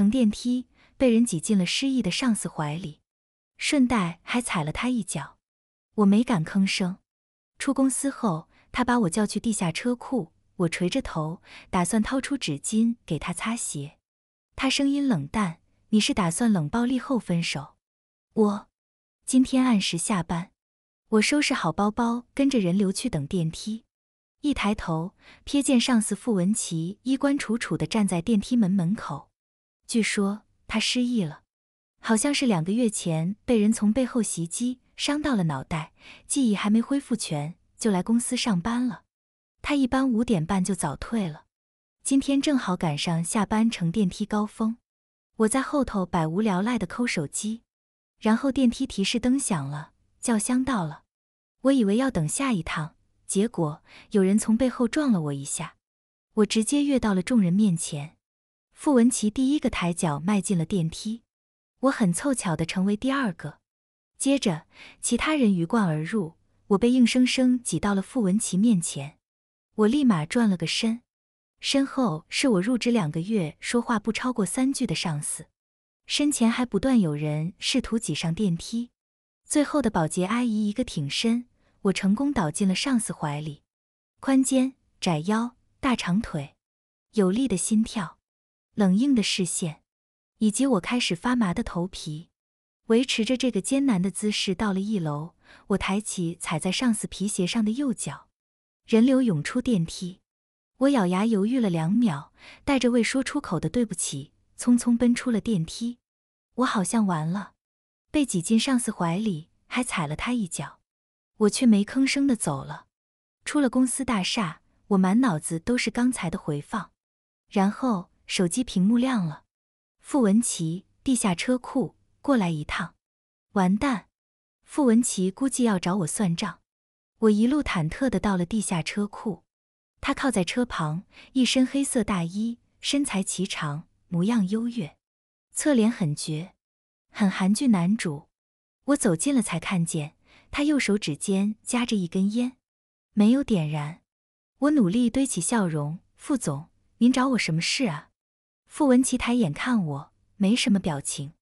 乘电梯，被人挤进了失忆的上司怀里，顺带还踩了他一脚。我没敢吭声。出公司后，他把我叫去地下车库，我垂着头，打算掏出纸巾给他擦鞋。他声音冷淡：“你是打算冷暴力后分手？”我今天按时下班。我收拾好包包，跟着人流去等电梯。一抬头，瞥见上司傅文琪衣冠楚楚的站在电梯门门口。据说他失忆了，好像是两个月前被人从背后袭击，伤到了脑袋，记忆还没恢复全，就来公司上班了。他一般五点半就早退了，今天正好赶上下班乘电梯高峰，我在后头百无聊赖地抠手机，然后电梯提示灯响了，轿厢到了，我以为要等下一趟，结果有人从背后撞了我一下，我直接跃到了众人面前。傅文琪第一个抬脚迈进了电梯，我很凑巧的成为第二个，接着其他人鱼贯而入，我被硬生生挤到了傅文琪面前，我立马转了个身，身后是我入职两个月说话不超过三句的上司，身前还不断有人试图挤上电梯，最后的保洁阿姨一个挺身，我成功倒进了上司怀里，宽肩窄腰大长腿，有力的心跳。冷硬的视线，以及我开始发麻的头皮，维持着这个艰难的姿势到了一楼。我抬起踩在上司皮鞋上的右脚，人流涌出电梯。我咬牙犹豫了两秒，带着未说出口的对不起，匆匆奔出了电梯。我好像完了，被挤进上司怀里，还踩了他一脚，我却没吭声的走了。出了公司大厦，我满脑子都是刚才的回放，然后。手机屏幕亮了，傅文琪，地下车库过来一趟。完蛋，傅文琪估计要找我算账。我一路忐忑的到了地下车库，他靠在车旁，一身黑色大衣，身材颀长，模样优越，侧脸很绝，很韩剧男主。我走近了才看见，他右手指尖夹着一根烟，没有点燃。我努力堆起笑容，傅总，您找我什么事啊？傅文琪抬眼看我，没什么表情，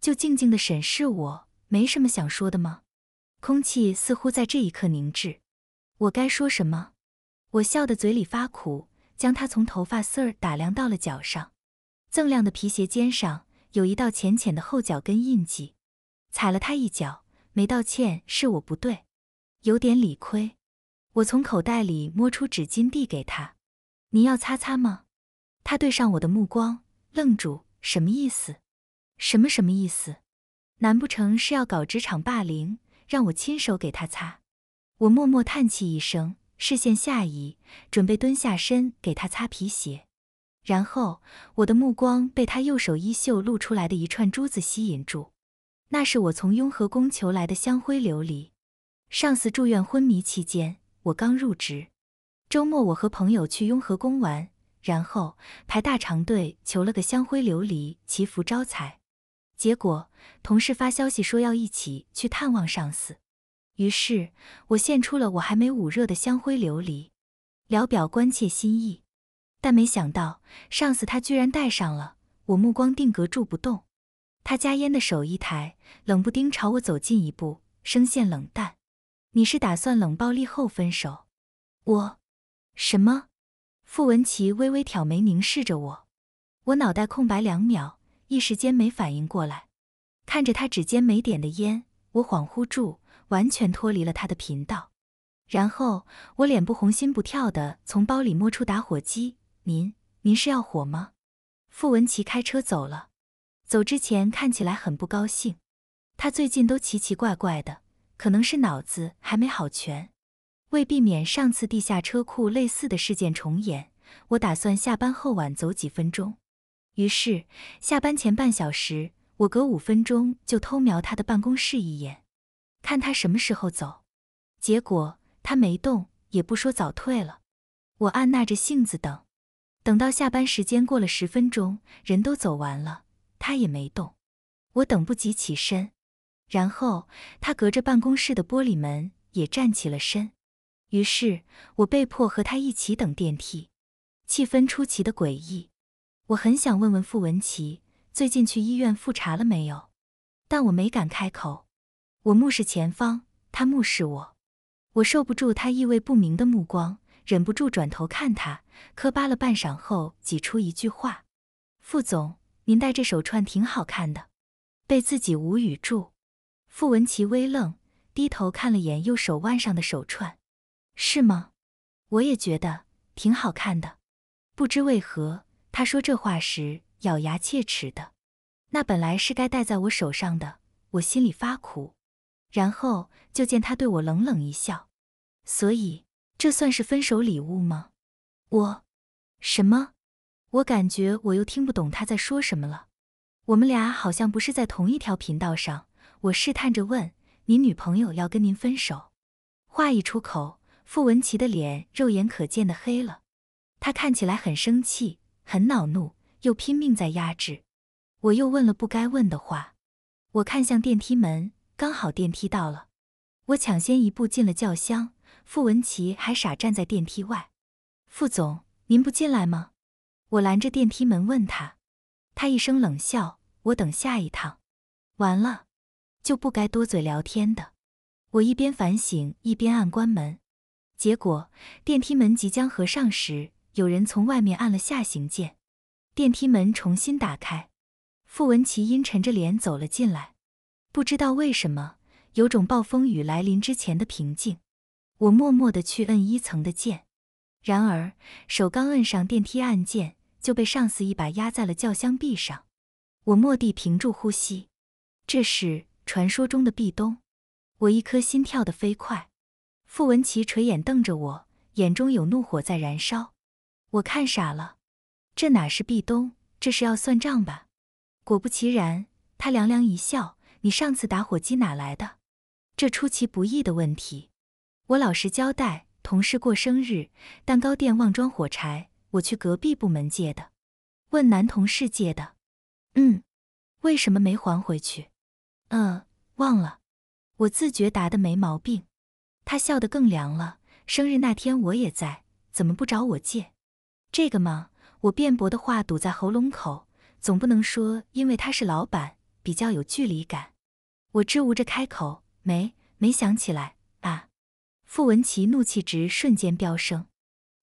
就静静的审视我。没什么想说的吗？空气似乎在这一刻凝滞。我该说什么？我笑得嘴里发苦，将他从头发丝儿打量到了脚上。锃亮的皮鞋尖上有一道浅浅的后脚跟印记，踩了他一脚，没道歉是我不对，有点理亏。我从口袋里摸出纸巾递给他：“你要擦擦吗？”他对上我的目光，愣住。什么意思？什么什么意思？难不成是要搞职场霸凌，让我亲手给他擦？我默默叹气一声，视线下移，准备蹲下身给他擦皮鞋。然后，我的目光被他右手衣袖露出来的一串珠子吸引住。那是我从雍和宫求来的香灰琉璃。上司住院昏迷期间，我刚入职。周末，我和朋友去雍和宫玩。然后排大长队求了个香灰琉璃祈福招财，结果同事发消息说要一起去探望上司，于是我献出了我还没捂热的香灰琉璃，聊表关切心意。但没想到上司他居然戴上了，我目光定格住不动。他夹烟的手一抬，冷不丁朝我走近一步，声线冷淡：“你是打算冷暴力后分手？”我什么？傅文琪微微挑眉，凝视着我。我脑袋空白两秒，一时间没反应过来。看着他指尖没点的烟，我恍惚住，完全脱离了他的频道。然后我脸不红心不跳的从包里摸出打火机。您，您是要火吗？傅文琪开车走了，走之前看起来很不高兴。他最近都奇奇怪怪的，可能是脑子还没好全。为避免上次地下车库类似的事件重演，我打算下班后晚走几分钟。于是，下班前半小时，我隔五分钟就偷瞄他的办公室一眼，看他什么时候走。结果他没动，也不说早退了。我按捺着性子等，等到下班时间过了十分钟，人都走完了，他也没动。我等不及起身，然后他隔着办公室的玻璃门也站起了身。于是我被迫和他一起等电梯，气氛出奇的诡异。我很想问问傅文琪最近去医院复查了没有，但我没敢开口。我目视前方，他目视我，我受不住他意味不明的目光，忍不住转头看他，磕巴了半晌后挤出一句话：“傅总，您戴这手串挺好看的。”被自己无语住。傅文琪微愣，低头看了眼右手腕上的手串。是吗？我也觉得挺好看的。不知为何，他说这话时咬牙切齿的。那本来是该戴在我手上的，我心里发苦。然后就见他对我冷冷一笑。所以这算是分手礼物吗？我？什么？我感觉我又听不懂他在说什么了。我们俩好像不是在同一条频道上。我试探着问：“你女朋友要跟您分手？”话一出口。傅文琪的脸肉眼可见的黑了，他看起来很生气，很恼怒，又拼命在压制。我又问了不该问的话。我看向电梯门，刚好电梯到了，我抢先一步进了轿厢。傅文琪还傻站在电梯外。傅总，您不进来吗？我拦着电梯门问他。他一声冷笑：“我等下一趟。”完了，就不该多嘴聊天的。我一边反省一边按关门。结果电梯门即将合上时，有人从外面按了下行键，电梯门重新打开。傅文琪阴沉着脸走了进来，不知道为什么，有种暴风雨来临之前的平静。我默默地去摁一层的键，然而手刚摁上电梯按键，就被上司一把压在了轿厢壁上。我蓦地屏住呼吸，这是传说中的壁咚，我一颗心跳得飞快。傅文琪垂眼瞪着我，眼中有怒火在燃烧，我看傻了，这哪是壁咚，这是要算账吧？果不其然，他凉凉一笑：“你上次打火机哪来的？”这出其不意的问题，我老实交代：同事过生日，蛋糕店忘装火柴，我去隔壁部门借的，问男同事借的。嗯，为什么没还回去？嗯，忘了。我自觉答的没毛病。他笑得更凉了。生日那天我也在，怎么不找我借？这个嘛，我辩驳的话堵在喉咙口，总不能说因为他是老板，比较有距离感。我支吾着开口，没，没想起来啊。傅文琪怒气值瞬间飙升，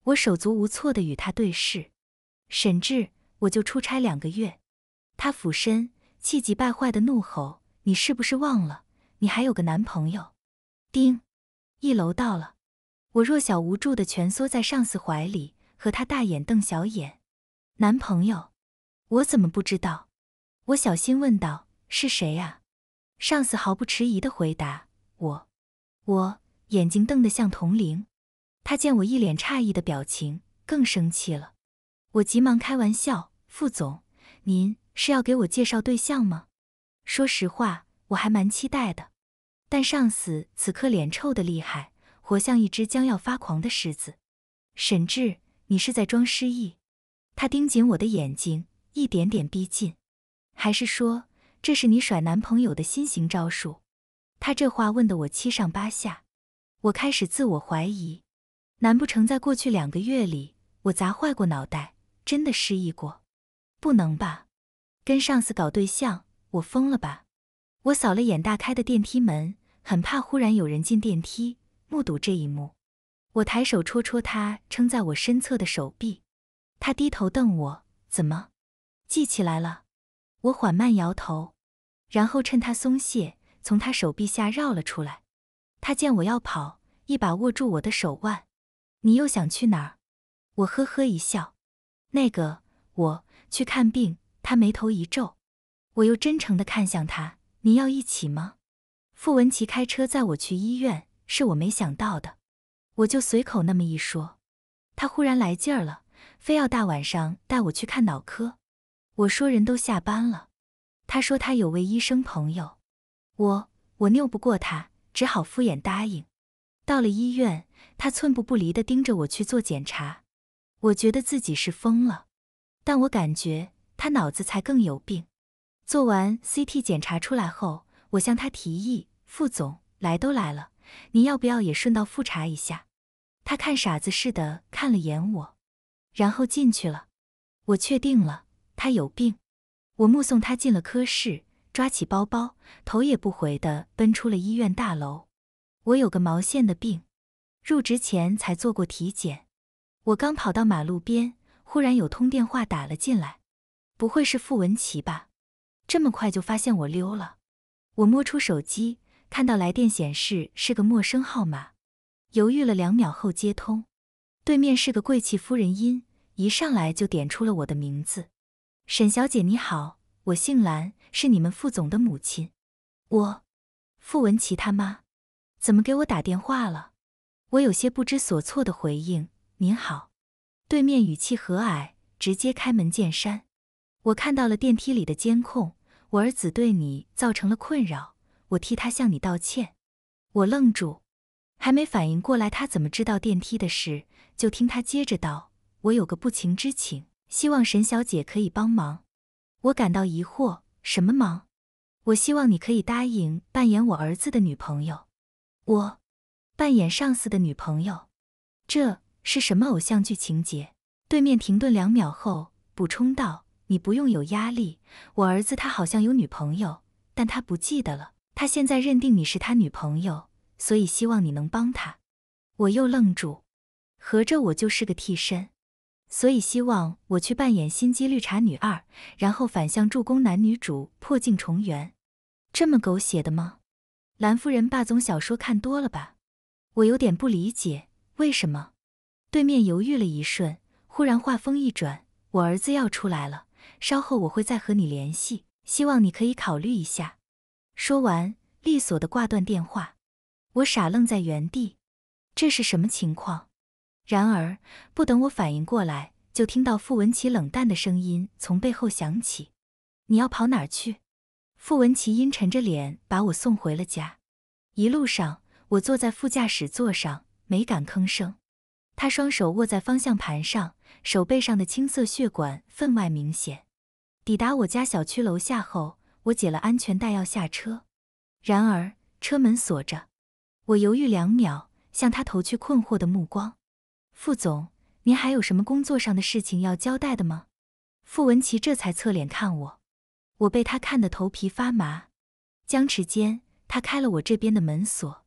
我手足无措的与他对视。沈志，我就出差两个月。他俯身，气急败坏的怒吼：“你是不是忘了？你还有个男朋友？”丁，一楼到了，我弱小无助的蜷缩在上司怀里，和他大眼瞪小眼。男朋友？我怎么不知道？我小心问道：“是谁呀？”上司毫不迟疑的回答：“我。”我眼睛瞪得像铜铃。他见我一脸诧异的表情，更生气了。我急忙开玩笑：“副总，您是要给我介绍对象吗？说实话，我还蛮期待的。”但上司此刻脸臭的厉害，活像一只将要发狂的狮子。沈志，你是在装失忆？他盯紧我的眼睛，一点点逼近。还是说，这是你甩男朋友的新型招数？他这话问得我七上八下。我开始自我怀疑，难不成在过去两个月里，我砸坏过脑袋，真的失忆过？不能吧，跟上司搞对象，我疯了吧？我扫了眼大开的电梯门。很怕忽然有人进电梯目睹这一幕，我抬手戳戳他撑在我身侧的手臂，他低头瞪我，怎么，记起来了？我缓慢摇头，然后趁他松懈，从他手臂下绕了出来。他见我要跑，一把握住我的手腕，你又想去哪儿？我呵呵一笑，那个，我去看病。他眉头一皱，我又真诚地看向他，您要一起吗？傅文琪开车载我去医院，是我没想到的，我就随口那么一说。他忽然来劲儿了，非要大晚上带我去看脑科。我说人都下班了，他说他有位医生朋友，我我拗不过他，只好敷衍答应。到了医院，他寸步不离地盯着我去做检查，我觉得自己是疯了，但我感觉他脑子才更有病。做完 CT 检查出来后。我向他提议：“副总来都来了，你要不要也顺道复查一下？”他看傻子似的看了眼我，然后进去了。我确定了，他有病。我目送他进了科室，抓起包包，头也不回的奔出了医院大楼。我有个毛线的病？入职前才做过体检。我刚跑到马路边，忽然有通电话打了进来。不会是傅文琪吧？这么快就发现我溜了？我摸出手机，看到来电显示是个陌生号码，犹豫了两秒后接通，对面是个贵气夫人音，一上来就点出了我的名字：“沈小姐，你好，我姓蓝，是你们副总的母亲。”我，傅文琪他妈，怎么给我打电话了？我有些不知所措的回应：“您好。”对面语气和蔼，直接开门见山：“我看到了电梯里的监控。”我儿子对你造成了困扰，我替他向你道歉。我愣住，还没反应过来，他怎么知道电梯的事？就听他接着道：“我有个不情之请，希望沈小姐可以帮忙。”我感到疑惑，什么忙？我希望你可以答应扮演我儿子的女朋友，我扮演上司的女朋友，这是什么偶像剧情节？对面停顿两秒后补充道。你不用有压力，我儿子他好像有女朋友，但他不记得了。他现在认定你是他女朋友，所以希望你能帮他。我又愣住，合着我就是个替身，所以希望我去扮演心机绿茶女二，然后反向助攻男女主破镜重圆。这么狗血的吗？蓝夫人霸总小说看多了吧？我有点不理解，为什么？对面犹豫了一瞬，忽然话锋一转，我儿子要出来了。稍后我会再和你联系，希望你可以考虑一下。说完，利索的挂断电话。我傻愣在原地，这是什么情况？然而，不等我反应过来，就听到傅文琪冷淡的声音从背后响起：“你要跑哪儿去？”傅文琪阴沉着脸把我送回了家。一路上，我坐在副驾驶座上，没敢吭声。他双手握在方向盘上，手背上的青色血管分外明显。抵达我家小区楼下后，我解了安全带要下车，然而车门锁着。我犹豫两秒，向他投去困惑的目光：“傅总，您还有什么工作上的事情要交代的吗？”傅文琪这才侧脸看我，我被他看得头皮发麻。僵持间，他开了我这边的门锁。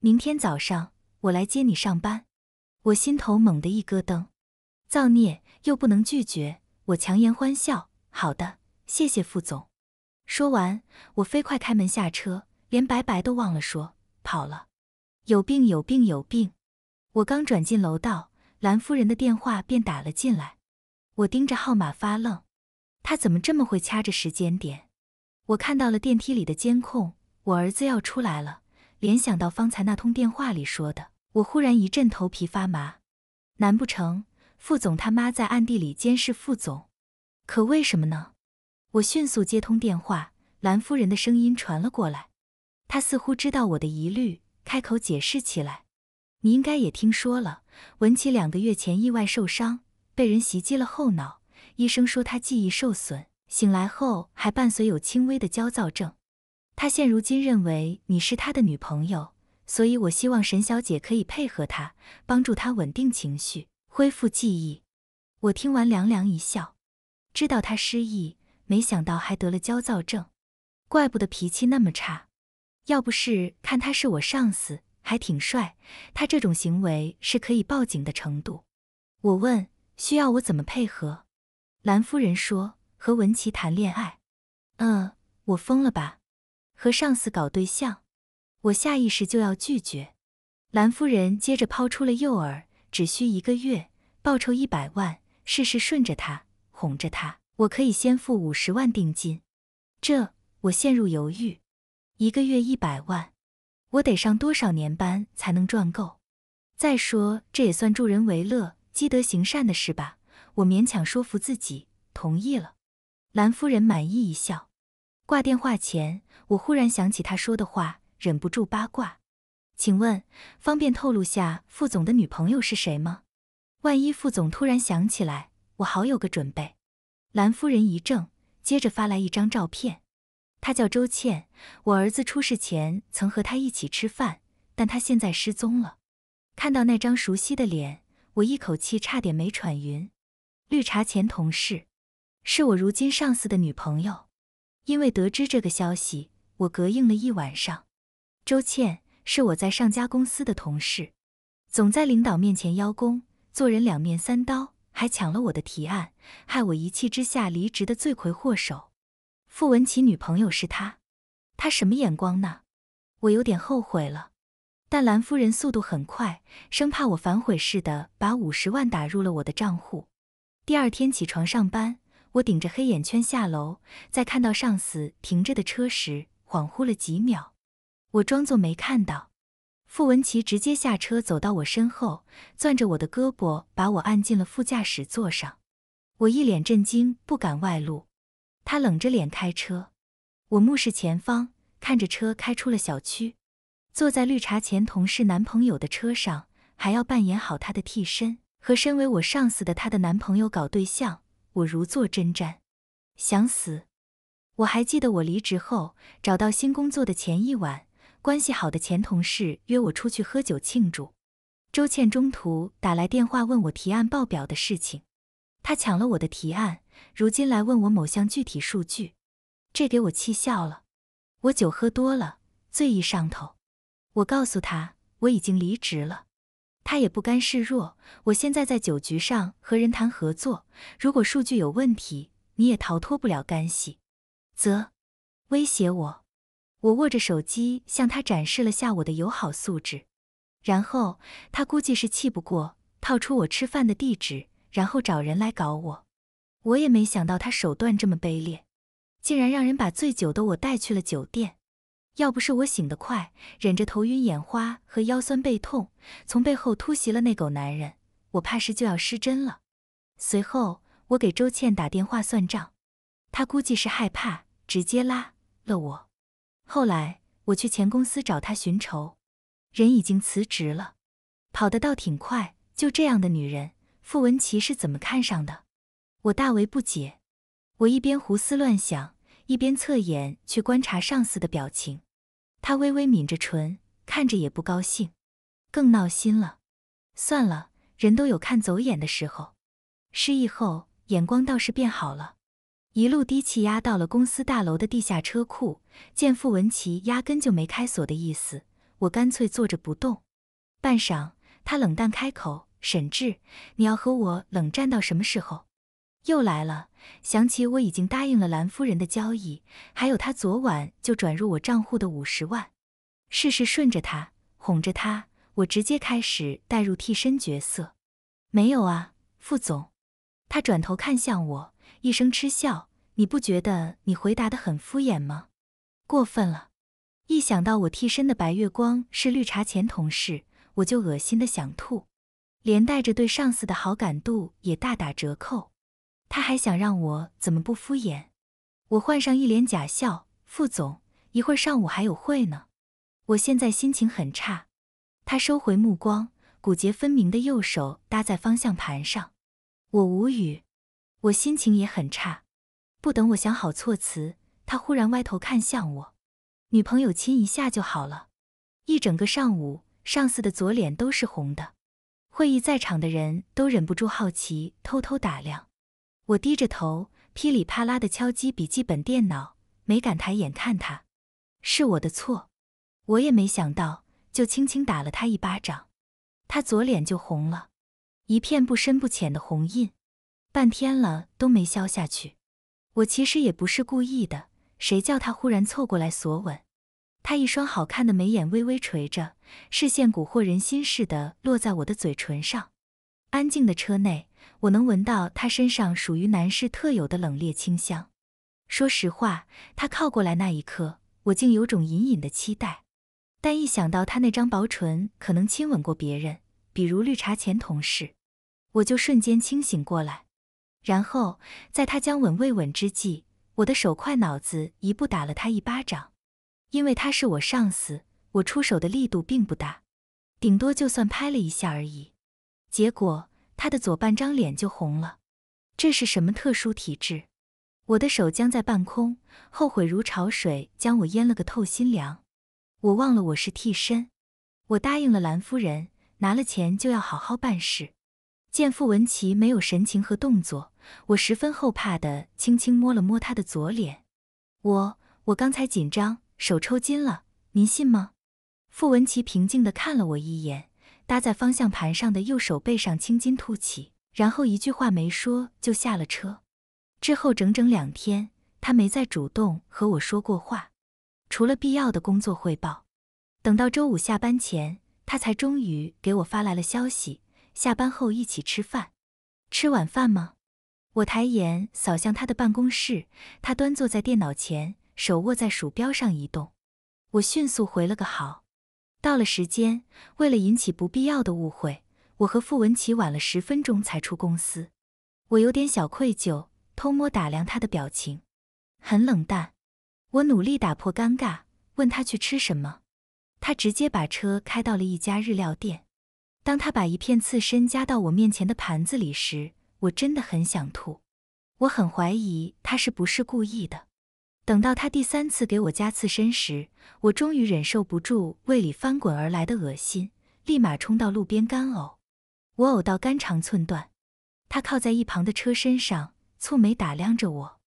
明天早上我来接你上班。我心头猛地一咯噔，造孽又不能拒绝，我强颜欢笑：“好的，谢谢副总。”说完，我飞快开门下车，连白白都忘了说跑了。有病有病有病！我刚转进楼道，兰夫人的电话便打了进来，我盯着号码发愣，他怎么这么会掐着时间点？我看到了电梯里的监控，我儿子要出来了，联想到方才那通电话里说的。我忽然一阵头皮发麻，难不成副总他妈在暗地里监视副总？可为什么呢？我迅速接通电话，蓝夫人的声音传了过来，她似乎知道我的疑虑，开口解释起来：“你应该也听说了，文琪两个月前意外受伤，被人袭击了后脑，医生说他记忆受损，醒来后还伴随有轻微的焦躁症。他现如今认为你是他的女朋友。”所以，我希望沈小姐可以配合他，帮助他稳定情绪，恢复记忆。我听完凉凉一笑，知道他失忆，没想到还得了焦躁症，怪不得脾气那么差。要不是看他是我上司，还挺帅，他这种行为是可以报警的程度。我问，需要我怎么配合？兰夫人说，和文琪谈恋爱。嗯，我疯了吧？和上司搞对象？我下意识就要拒绝，兰夫人接着抛出了诱饵：只需一个月，报酬一百万，事事顺着他，哄着他。我可以先付五十万定金。这我陷入犹豫。一个月一百万，我得上多少年班才能赚够？再说，这也算助人为乐、积德行善的事吧？我勉强说服自己同意了。兰夫人满意一笑，挂电话前，我忽然想起她说的话。忍不住八卦，请问方便透露下副总的女朋友是谁吗？万一副总突然想起来，我好有个准备。兰夫人一怔，接着发来一张照片。她叫周倩，我儿子出事前曾和她一起吃饭，但她现在失踪了。看到那张熟悉的脸，我一口气差点没喘匀。绿茶前同事，是我如今上司的女朋友。因为得知这个消息，我隔应了一晚上。周倩是我在上家公司的同事，总在领导面前邀功，做人两面三刀，还抢了我的提案，害我一气之下离职的罪魁祸首。傅文琪女朋友是他，他什么眼光呢？我有点后悔了。但蓝夫人速度很快，生怕我反悔似的，把五十万打入了我的账户。第二天起床上班，我顶着黑眼圈下楼，在看到上司停着的车时，恍惚了几秒。我装作没看到，傅文琪直接下车走到我身后，攥着我的胳膊，把我按进了副驾驶座上。我一脸震惊，不敢外露。他冷着脸开车，我目视前方，看着车开出了小区。坐在绿茶前同事男朋友的车上，还要扮演好他的替身，和身为我上司的她的男朋友搞对象，我如坐针毡，想死。我还记得我离职后找到新工作的前一晚。关系好的前同事约我出去喝酒庆祝，周倩中途打来电话问我提案报表的事情，他抢了我的提案，如今来问我某项具体数据，这给我气笑了。我酒喝多了，醉意上头，我告诉他我已经离职了，他也不甘示弱，我现在在酒局上和人谈合作，如果数据有问题，你也逃脱不了干系，则威胁我。我握着手机，向他展示了下我的友好素质，然后他估计是气不过，套出我吃饭的地址，然后找人来搞我。我也没想到他手段这么卑劣，竟然让人把醉酒的我带去了酒店。要不是我醒得快，忍着头晕眼花和腰酸背痛，从背后突袭了那狗男人，我怕是就要失真了。随后，我给周倩打电话算账，她估计是害怕，直接拉了我。后来我去前公司找他寻仇，人已经辞职了，跑得倒挺快。就这样的女人，傅文琪是怎么看上的？我大为不解。我一边胡思乱想，一边侧眼去观察上司的表情。他微微抿着唇，看着也不高兴，更闹心了。算了，人都有看走眼的时候。失忆后，眼光倒是变好了。一路低气压到了公司大楼的地下车库，见傅文琪压根就没开锁的意思，我干脆坐着不动。半晌，他冷淡开口：“沈志，你要和我冷战到什么时候？”又来了，想起我已经答应了蓝夫人的交易，还有他昨晚就转入我账户的五十万，事事顺着他，哄着他，我直接开始带入替身角色。没有啊，傅总。他转头看向我。一声嗤笑，你不觉得你回答的很敷衍吗？过分了！一想到我替身的白月光是绿茶前同事，我就恶心的想吐，连带着对上司的好感度也大打折扣。他还想让我怎么不敷衍？我换上一脸假笑，副总，一会儿上午还有会呢，我现在心情很差。他收回目光，骨节分明的右手搭在方向盘上，我无语。我心情也很差，不等我想好措辞，他忽然歪头看向我，女朋友亲一下就好了。一整个上午，上司的左脸都是红的。会议在场的人都忍不住好奇，偷偷打量。我低着头，噼里啪啦的敲击笔记本电脑，没敢抬眼看他。是我的错，我也没想到，就轻轻打了他一巴掌，他左脸就红了，一片不深不浅的红印。半天了都没消下去，我其实也不是故意的，谁叫他忽然凑过来索吻？他一双好看的眉眼微微垂着，视线蛊惑人心似的落在我的嘴唇上。安静的车内，我能闻到他身上属于男士特有的冷冽清香。说实话，他靠过来那一刻，我竟有种隐隐的期待，但一想到他那张薄唇可能亲吻过别人，比如绿茶前同事，我就瞬间清醒过来。然后在他将吻未吻之际，我的手快脑子一步打了他一巴掌，因为他是我上司，我出手的力度并不大，顶多就算拍了一下而已。结果他的左半张脸就红了，这是什么特殊体质？我的手僵在半空，后悔如潮水将我淹了个透心凉。我忘了我是替身，我答应了蓝夫人，拿了钱就要好好办事。见傅文琪没有神情和动作。我十分后怕的轻轻摸了摸他的左脸，我我刚才紧张手抽筋了，您信吗？傅文琪平静地看了我一眼，搭在方向盘上的右手背上青筋凸起，然后一句话没说就下了车。之后整整两天，他没再主动和我说过话，除了必要的工作汇报。等到周五下班前，他才终于给我发来了消息：下班后一起吃饭，吃晚饭吗？我抬眼扫向他的办公室，他端坐在电脑前，手握在鼠标上移动。我迅速回了个好。到了时间，为了引起不必要的误会，我和傅文琪晚了十分钟才出公司。我有点小愧疚，偷摸打量他的表情，很冷淡。我努力打破尴尬，问他去吃什么。他直接把车开到了一家日料店。当他把一片刺身夹到我面前的盘子里时，我真的很想吐，我很怀疑他是不是故意的。等到他第三次给我夹刺身时，我终于忍受不住胃里翻滚而来的恶心，立马冲到路边干呕。我呕到肝肠寸断。他靠在一旁的车身上，蹙眉打量着我，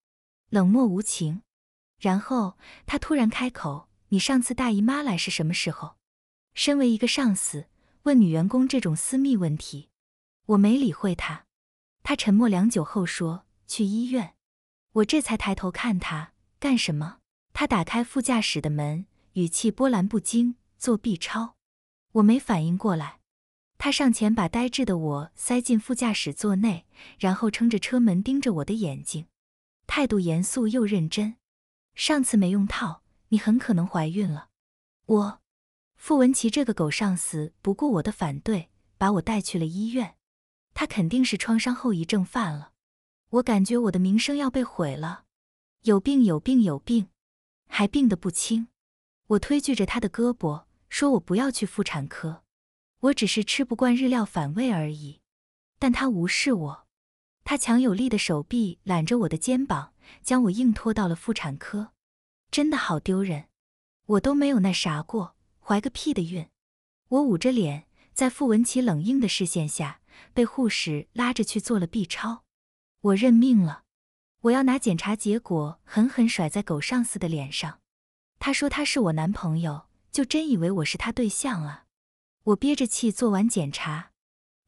冷漠无情。然后他突然开口：“你上次大姨妈来是什么时候？”身为一个上司，问女员工这种私密问题，我没理会他。他沉默良久后说：“去医院。”我这才抬头看他干什么。他打开副驾驶的门，语气波澜不惊：“做 B 超。”我没反应过来。他上前把呆滞的我塞进副驾驶座内，然后撑着车门盯着我的眼睛，态度严肃又认真：“上次没用套，你很可能怀孕了。”我，傅文琪这个狗上司不顾我的反对，把我带去了医院。他肯定是创伤后遗症犯了，我感觉我的名声要被毁了。有病有病有病，还病得不轻。我推拒着他的胳膊，说我不要去妇产科，我只是吃不惯日料反胃而已。但他无视我，他强有力的手臂揽着我的肩膀，将我硬拖到了妇产科。真的好丢人，我都没有那啥过，怀个屁的孕。我捂着脸，在傅文琪冷硬的视线下。被护士拉着去做了 B 超，我认命了。我要拿检查结果狠狠甩在狗上司的脸上。他说他是我男朋友，就真以为我是他对象了。我憋着气做完检查，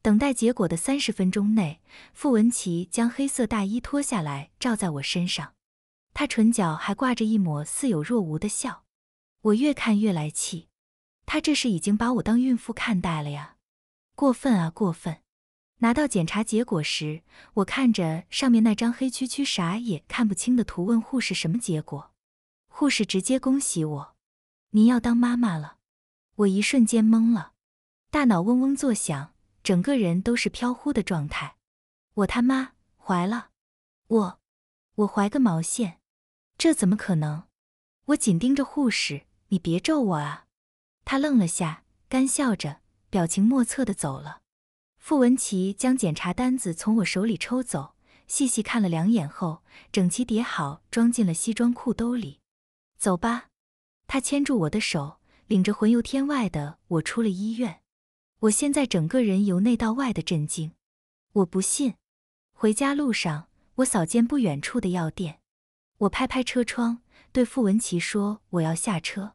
等待结果的三十分钟内，傅文琪将黑色大衣脱下来罩在我身上，他唇角还挂着一抹似有若无的笑。我越看越来气，他这是已经把我当孕妇看待了呀，过分啊，过分！拿到检查结果时，我看着上面那张黑黢黢、啥也看不清的图，问护士什么结果。护士直接恭喜我：“您要当妈妈了。”我一瞬间懵了，大脑嗡嗡作响，整个人都是飘忽的状态。我他妈怀了！我，我怀个毛线？这怎么可能？我紧盯着护士：“你别咒我啊！”他愣了下，干笑着，表情莫测的走了。傅文琪将检查单子从我手里抽走，细细看了两眼后，整齐叠好，装进了西装裤兜里。走吧，他牵住我的手，领着魂游天外的我出了医院。我现在整个人由内到外的震惊，我不信。回家路上，我扫见不远处的药店，我拍拍车窗，对傅文琪说：“我要下车。”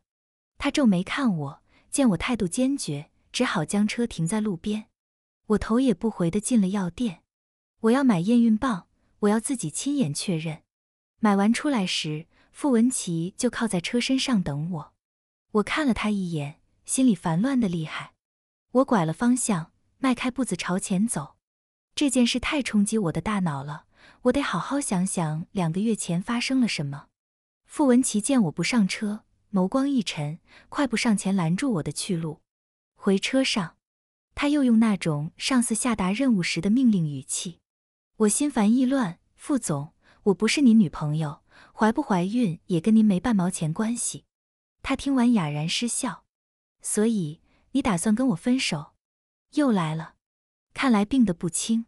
他皱眉看我，见我态度坚决，只好将车停在路边。我头也不回的进了药店，我要买验孕棒，我要自己亲眼确认。买完出来时，傅文琪就靠在车身上等我。我看了他一眼，心里烦乱的厉害。我拐了方向，迈开步子朝前走。这件事太冲击我的大脑了，我得好好想想两个月前发生了什么。傅文琪见我不上车，眸光一沉，快步上前拦住我的去路。回车上。他又用那种上司下达任务时的命令语气，我心烦意乱。副总，我不是你女朋友，怀不怀孕也跟您没半毛钱关系。他听完哑然失笑。所以你打算跟我分手？又来了，看来病得不轻。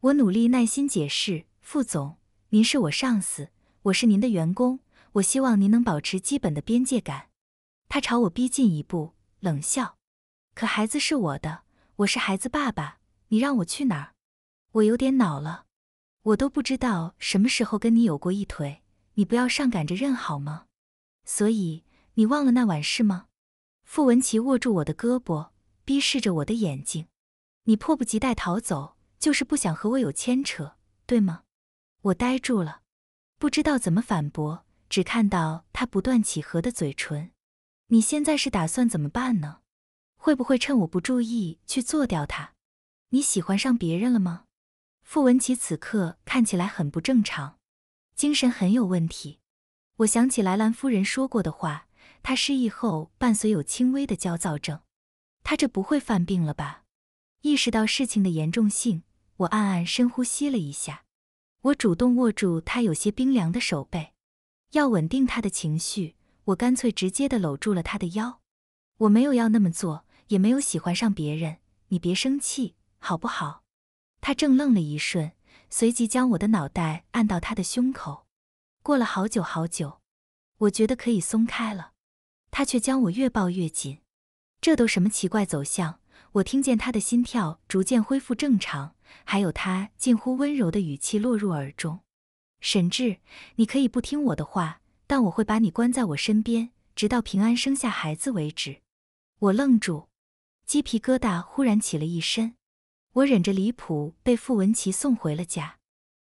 我努力耐心解释，副总，您是我上司，我是您的员工，我希望您能保持基本的边界感。他朝我逼近一步，冷笑。可孩子是我的。我是孩子爸爸，你让我去哪儿？我有点恼了，我都不知道什么时候跟你有过一腿，你不要上赶着认好吗？所以你忘了那晚是吗？傅文琪握住我的胳膊，逼视着我的眼睛。你迫不及待逃走，就是不想和我有牵扯，对吗？我呆住了，不知道怎么反驳，只看到他不断起合的嘴唇。你现在是打算怎么办呢？会不会趁我不注意去做掉他？你喜欢上别人了吗？傅文琪此刻看起来很不正常，精神很有问题。我想起莱兰夫人说过的话，她失忆后伴随有轻微的焦躁症。她这不会犯病了吧？意识到事情的严重性，我暗暗深呼吸了一下。我主动握住他有些冰凉的手背，要稳定他的情绪。我干脆直接的搂住了他的腰。我没有要那么做。也没有喜欢上别人，你别生气好不好？他正愣了一瞬，随即将我的脑袋按到他的胸口。过了好久好久，我觉得可以松开了，他却将我越抱越紧。这都什么奇怪走向？我听见他的心跳逐渐恢复正常，还有他近乎温柔的语气落入耳中。沈志，你可以不听我的话，但我会把你关在我身边，直到平安生下孩子为止。我愣住。鸡皮疙瘩忽然起了一身，我忍着离谱被傅文琪送回了家。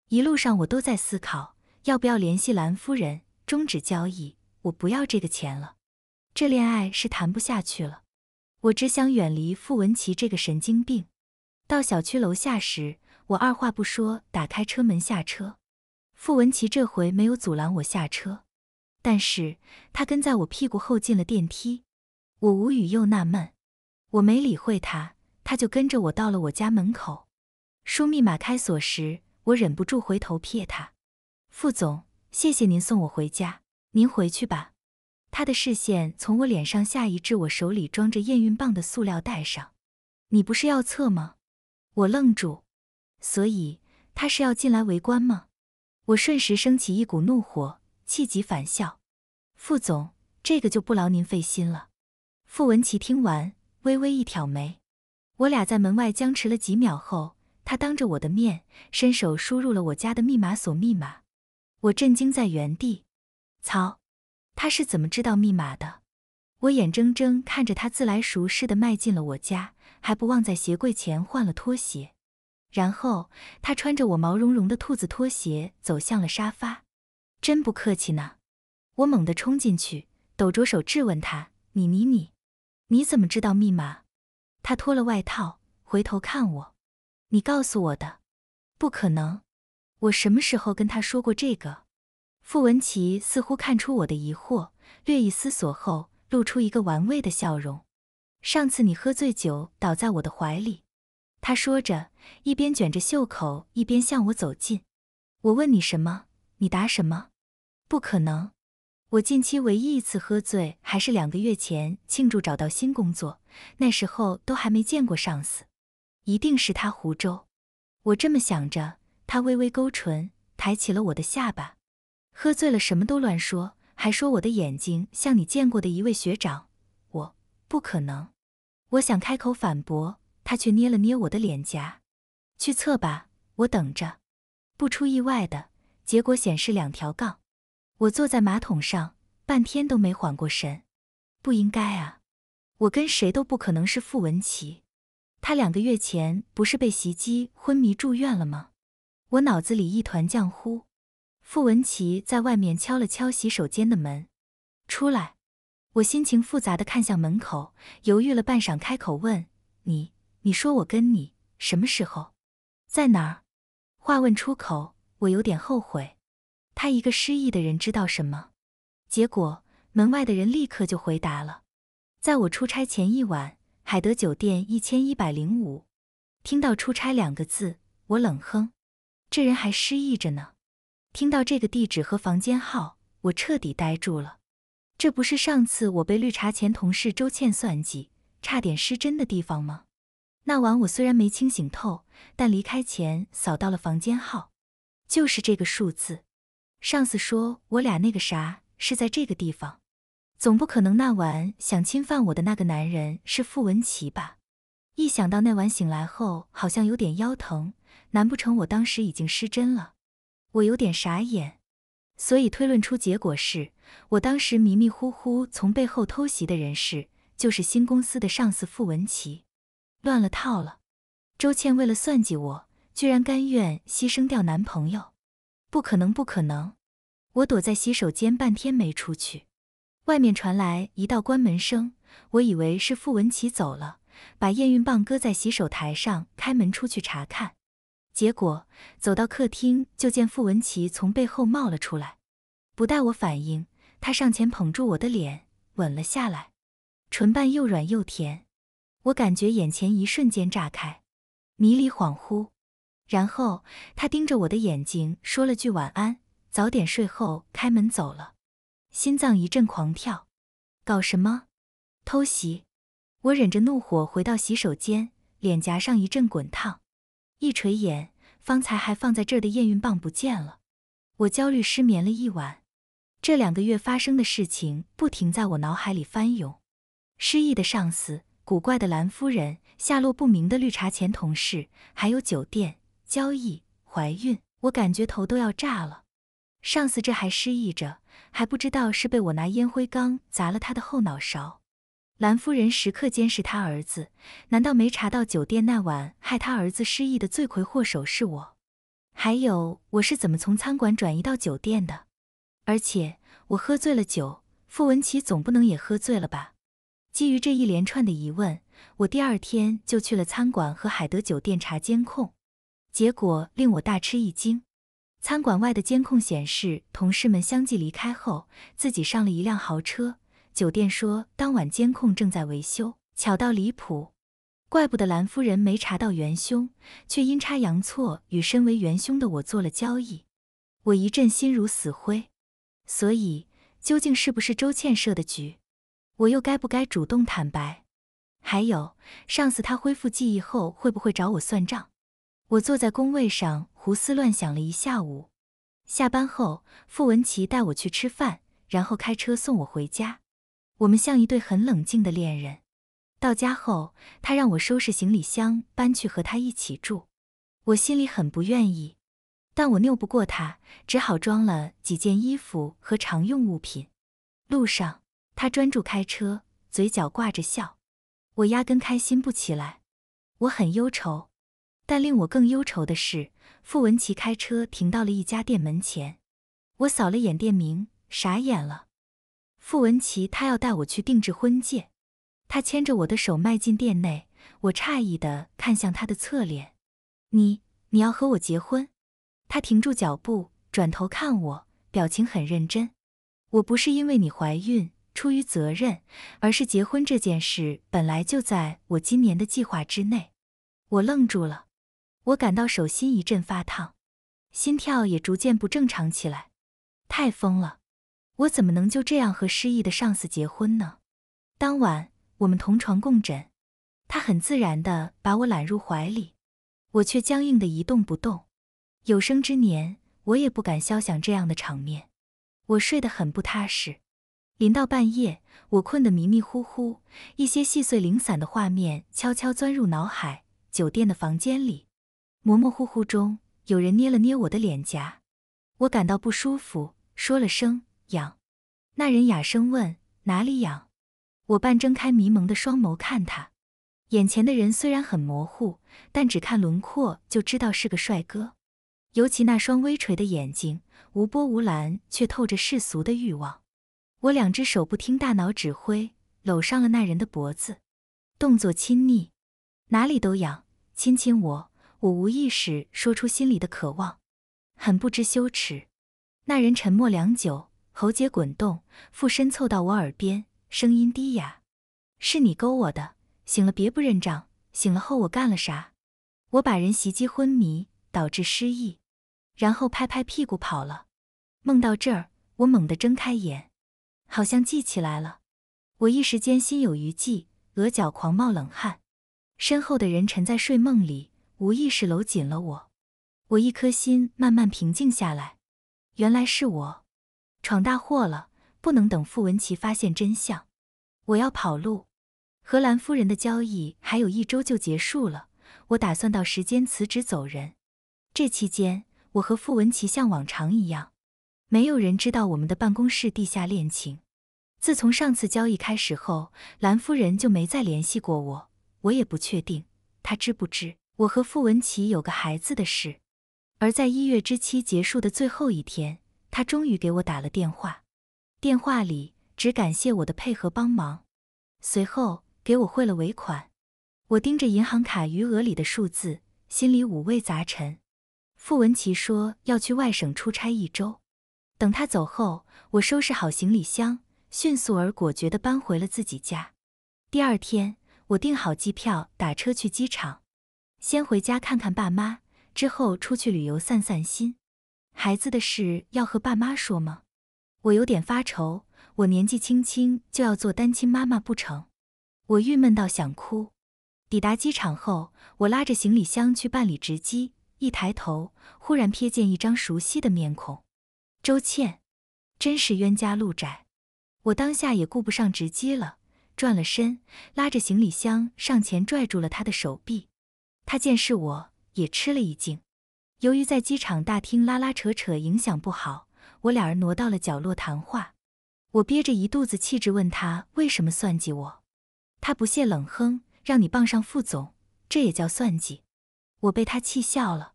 一路上我都在思考，要不要联系兰夫人终止交易？我不要这个钱了，这恋爱是谈不下去了。我只想远离傅文琪这个神经病。到小区楼下时，我二话不说打开车门下车。傅文琪这回没有阻拦我下车，但是他跟在我屁股后进了电梯。我无语又纳闷。我没理会他，他就跟着我到了我家门口。输密码开锁时，我忍不住回头瞥他。傅总，谢谢您送我回家，您回去吧。他的视线从我脸上下移至我手里装着验孕棒的塑料袋上。你不是要测吗？我愣住。所以他是要进来围观吗？我瞬时升起一股怒火，气急反笑。傅总，这个就不劳您费心了。傅文琪听完。微微一挑眉，我俩在门外僵持了几秒后，他当着我的面伸手输入了我家的密码锁密码。我震惊在原地，操，他是怎么知道密码的？我眼睁睁看着他自来熟似的迈进了我家，还不忘在鞋柜前换了拖鞋，然后他穿着我毛茸茸的兔子拖鞋走向了沙发，真不客气呢！我猛地冲进去，抖着手质问他：“你你你！”你怎么知道密码？他脱了外套，回头看我。你告诉我的？不可能，我什么时候跟他说过这个？傅文琪似乎看出我的疑惑，略一思索后，露出一个玩味的笑容。上次你喝醉酒倒在我的怀里，他说着，一边卷着袖口，一边向我走近。我问你什么，你答什么？不可能。我近期唯一一次喝醉，还是两个月前庆祝找到新工作，那时候都还没见过上司，一定是他胡诌。我这么想着，他微微勾唇，抬起了我的下巴。喝醉了什么都乱说，还说我的眼睛像你见过的一位学长，我不可能。我想开口反驳，他却捏了捏我的脸颊，去测吧，我等着。不出意外的结果显示两条杠。我坐在马桶上，半天都没缓过神。不应该啊，我跟谁都不可能是傅文琪。他两个月前不是被袭击昏迷住院了吗？我脑子里一团浆糊。傅文琪在外面敲了敲洗手间的门，出来。我心情复杂的看向门口，犹豫了半晌，开口问：“你，你说我跟你什么时候，在哪儿？”话问出口，我有点后悔。他一个失忆的人知道什么？结果门外的人立刻就回答了：“在我出差前一晚，海德酒店一千一百零五。”听到“出差”两个字，我冷哼：“这人还失忆着呢！”听到这个地址和房间号，我彻底呆住了。这不是上次我被绿茶前同事周倩算计，差点失真的地方吗？那晚我虽然没清醒透，但离开前扫到了房间号，就是这个数字。上司说我俩那个啥是在这个地方，总不可能那晚想侵犯我的那个男人是傅文琪吧？一想到那晚醒来后好像有点腰疼，难不成我当时已经失真了？我有点傻眼，所以推论出结果是我当时迷迷糊糊从背后偷袭的人是就是新公司的上司傅文琪，乱了套了。周倩为了算计我，居然甘愿牺牲掉男朋友，不可能，不可能！我躲在洗手间半天没出去，外面传来一道关门声，我以为是傅文琪走了，把验孕棒搁在洗手台上，开门出去查看，结果走到客厅就见傅文琪从背后冒了出来，不待我反应，他上前捧住我的脸，吻了下来，唇瓣又软又甜，我感觉眼前一瞬间炸开，迷离恍惚，然后他盯着我的眼睛说了句晚安。早点睡后开门走了，心脏一阵狂跳，搞什么？偷袭！我忍着怒火回到洗手间，脸颊上一阵滚烫。一垂眼，方才还放在这儿的验孕棒不见了。我焦虑失眠了一晚，这两个月发生的事情不停在我脑海里翻涌：失忆的上司、古怪的蓝夫人、下落不明的绿茶前同事，还有酒店交易、怀孕。我感觉头都要炸了。上司这还失忆着，还不知道是被我拿烟灰缸砸了他的后脑勺。兰夫人时刻监视他儿子，难道没查到酒店那晚害他儿子失忆的罪魁祸首是我？还有，我是怎么从餐馆转移到酒店的？而且我喝醉了酒，傅文琪总不能也喝醉了吧？基于这一连串的疑问，我第二天就去了餐馆和海德酒店查监控，结果令我大吃一惊。餐馆外的监控显示，同事们相继离开后，自己上了一辆豪车。酒店说当晚监控正在维修，巧到离谱，怪不得蓝夫人没查到元凶，却阴差阳错与身为元凶的我做了交易。我一阵心如死灰。所以，究竟是不是周倩设的局？我又该不该主动坦白？还有，上次她恢复记忆后，会不会找我算账？我坐在工位上胡思乱想了一下午。下班后，傅文琪带我去吃饭，然后开车送我回家。我们像一对很冷静的恋人。到家后，他让我收拾行李箱，搬去和他一起住。我心里很不愿意，但我拗不过他，只好装了几件衣服和常用物品。路上，他专注开车，嘴角挂着笑，我压根开心不起来。我很忧愁。但令我更忧愁的是，傅文琪开车停到了一家店门前，我扫了眼店名，傻眼了。傅文琪他要带我去定制婚戒，他牵着我的手迈进店内，我诧异的看向他的侧脸：“你你要和我结婚？”他停住脚步，转头看我，表情很认真：“我不是因为你怀孕出于责任，而是结婚这件事本来就在我今年的计划之内。”我愣住了。我感到手心一阵发烫，心跳也逐渐不正常起来。太疯了，我怎么能就这样和失忆的上司结婚呢？当晚，我们同床共枕，他很自然地把我揽入怀里，我却僵硬地一动不动。有生之年，我也不敢消想这样的场面。我睡得很不踏实，临到半夜，我困得迷迷糊糊，一些细碎零散的画面悄悄钻入脑海。酒店的房间里。模模糊糊中，有人捏了捏我的脸颊，我感到不舒服，说了声痒。那人哑声问：“哪里痒？”我半睁开迷蒙的双眸看他，眼前的人虽然很模糊，但只看轮廓就知道是个帅哥，尤其那双微垂的眼睛，无波无澜，却透着世俗的欲望。我两只手不听大脑指挥，搂上了那人的脖子，动作亲昵，哪里都痒，亲亲我。我无意识说出心里的渴望，很不知羞耻。那人沉默良久，喉结滚动，附身凑到我耳边，声音低哑：“是你勾我的，醒了别不认账。醒了后我干了啥？我把人袭击昏迷，导致失忆，然后拍拍屁股跑了。”梦到这儿，我猛地睁开眼，好像记起来了。我一时间心有余悸，额角狂冒冷汗。身后的人沉在睡梦里。无意识搂紧了我，我一颗心慢慢平静下来。原来是我闯大祸了，不能等傅文琪发现真相，我要跑路。和兰夫人的交易还有一周就结束了，我打算到时间辞职走人。这期间，我和傅文琪像往常一样，没有人知道我们的办公室地下恋情。自从上次交易开始后，兰夫人就没再联系过我，我也不确定她知不知。我和傅文琪有个孩子的事，而在一月之期结束的最后一天，他终于给我打了电话。电话里只感谢我的配合帮忙，随后给我汇了尾款。我盯着银行卡余额里的数字，心里五味杂陈。傅文琪说要去外省出差一周，等他走后，我收拾好行李箱，迅速而果决地搬回了自己家。第二天，我订好机票，打车去机场。先回家看看爸妈，之后出去旅游散散心。孩子的事要和爸妈说吗？我有点发愁，我年纪轻轻就要做单亲妈妈不成？我郁闷到想哭。抵达机场后，我拉着行李箱去办理值机。一抬头，忽然瞥见一张熟悉的面孔。周倩，真是冤家路窄！我当下也顾不上值机了，转了身，拉着行李箱上前拽住了她的手臂。他见是我，也吃了一惊。由于在机场大厅拉拉扯扯，影响不好，我俩人挪到了角落谈话。我憋着一肚子气质问他为什么算计我。他不屑冷哼：“让你傍上副总，这也叫算计？”我被他气笑了，